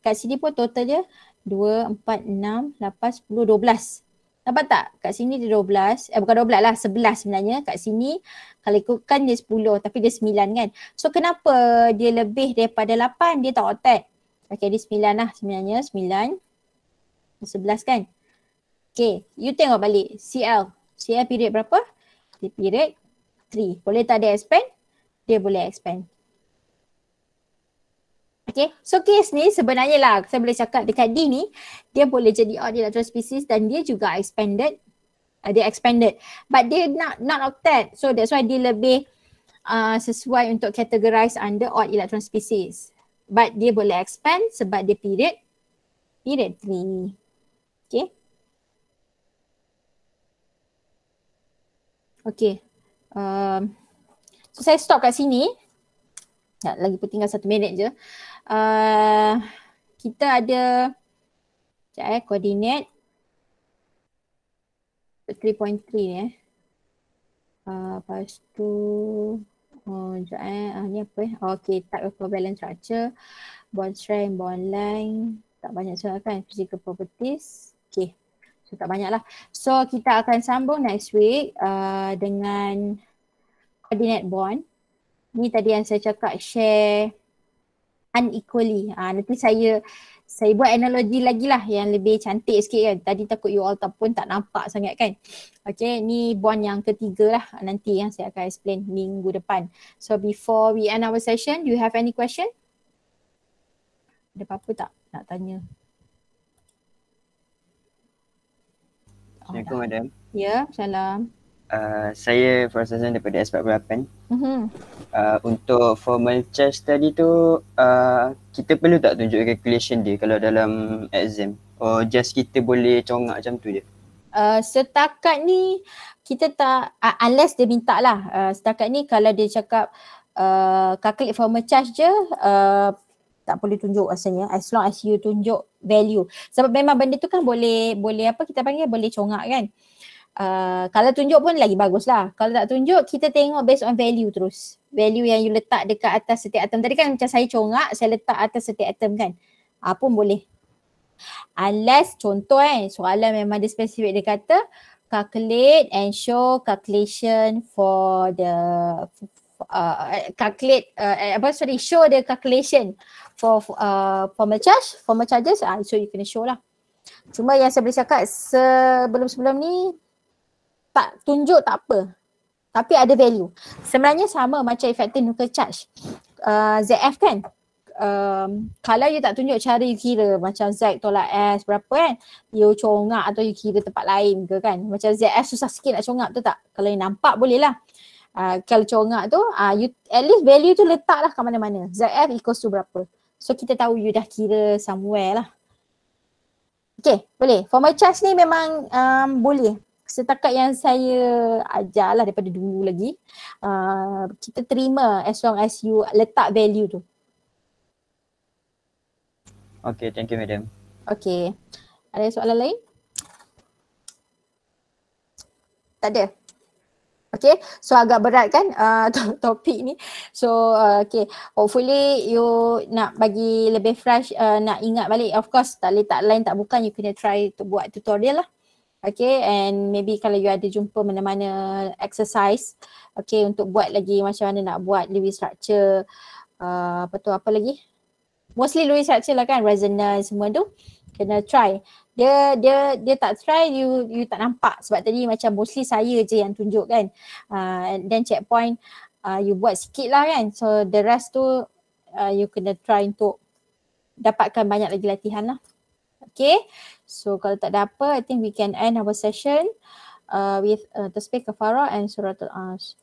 Kat sini pun total dia 2 4 6 8 10 12. Nampak tak? Kat sini dia belas. Eh bukan dua belas lah, sebelas sebenarnya. Kat sini kalau ikutkan dia sepuluh, tapi dia sembilan kan. So kenapa dia lebih daripada lapan Dia tak otak. Okay dia sembilan lah sebenarnya. Sembilan. Sebelas kan. Okay you tengok balik CL. CL period berapa? Dia period 3. Boleh tak dia expand? Dia boleh expand. Okay so case ni sebenarnya lah saya boleh cakap dekat D ni dia boleh jadi odd electron species dan dia juga expanded. Uh, dia expanded but dia not, not octet so that's why dia lebih uh, sesuai untuk categorize under odd electron species but dia boleh expand sebab dia period period 3. Okay. Okay. Um, so saya stop kat sini. Tak, lagi pun tinggal satu minit je. Uh, kita ada sekejap eh, koordinat 3.3 ni eh. Uh, lepas tu Sekejap eh. Uh, ni apa eh. Okay. Type of covalent structure. Bond strength, bond length Tak banyak sangat kan. Physical properties. Okay. So tak banyak lah. So kita akan sambung next week uh, dengan coordinate bond. Ni tadi yang saya cakap share unequally. Ha, nanti saya saya buat analogi lagi lah yang lebih cantik sikit kan. Tadi takut you all tak pun tak nampak sangat kan. Okay ni bond yang ketiga lah nanti yang saya akan explain minggu depan. So before we end our session, do you have any question? Ada apa-apa tak nak tanya? Assalamualaikum oh, Madam. Ya, yeah, salam. Uh, saya first lesson daripada S48 mm-hmm. uh, Untuk formal charge tadi tu uh, Kita perlu tak tunjuk calculation dia kalau dalam exam Or just kita boleh congak macam tu je uh, Setakat ni kita tak uh, Unless dia minta lah uh, Setakat ni kalau dia cakap uh, Calculate formal charge je uh, tak boleh tunjuk rasanya as long as you tunjuk value sebab memang benda tu kan boleh boleh apa kita panggil boleh congak kan uh, uh, kalau tunjuk pun lagi bagus lah. Kalau tak tunjuk, kita tengok based on value terus. Value yang you letak dekat atas setiap item. Tadi kan macam saya congak, saya letak atas setiap item kan. Apa ah, pun boleh. Unless contoh eh, soalan memang ada spesifik dia kata calculate and show calculation for the uh, calculate uh, apa sorry show the calculation for uh, formal charge formal charges ah uh, so you kena show lah cuma yang saya boleh cakap sebelum-sebelum ni tak tunjuk tak apa tapi ada value. Sebenarnya sama macam effective nuclear charge. Uh, ZF kan? Um, kalau you tak tunjuk cara you kira macam Z tolak S berapa kan you congak atau you kira tempat lain ke kan macam ZF susah sikit nak congak tu tak kalau you nampak boleh lah uh, kalau congak tu uh, you, at least value tu letak lah kat mana-mana ZF equals to berapa so kita tahu you dah kira somewhere lah Okay boleh. Formal charge ni memang um, boleh setakat yang saya ajar lah daripada dulu lagi uh, kita terima as long as you letak value tu. Okay, thank you madam. Okay. Ada soalan lain? Tak ada. Okay, so agak berat kan uh, *laughs* topik ni. So uh, okay, hopefully you nak bagi lebih fresh, uh, nak ingat balik. Of course tak boleh tak lain tak bukan you kena try to buat tutorial lah. Okay and maybe kalau you ada jumpa mana-mana exercise Okay untuk buat lagi macam mana nak buat Lewis structure uh, Apa tu apa lagi Mostly Lewis structure lah kan resonance semua tu Kena try dia dia dia tak try you you tak nampak sebab tadi macam mostly saya je yang tunjuk kan uh, and then checkpoint uh, you buat sikit lah kan so the rest tu uh, you kena try untuk dapatkan banyak lagi latihan lah okay So kalau tak ada apa, I think we can end our session uh, with uh, Tasbih kefara and Suratul Ash.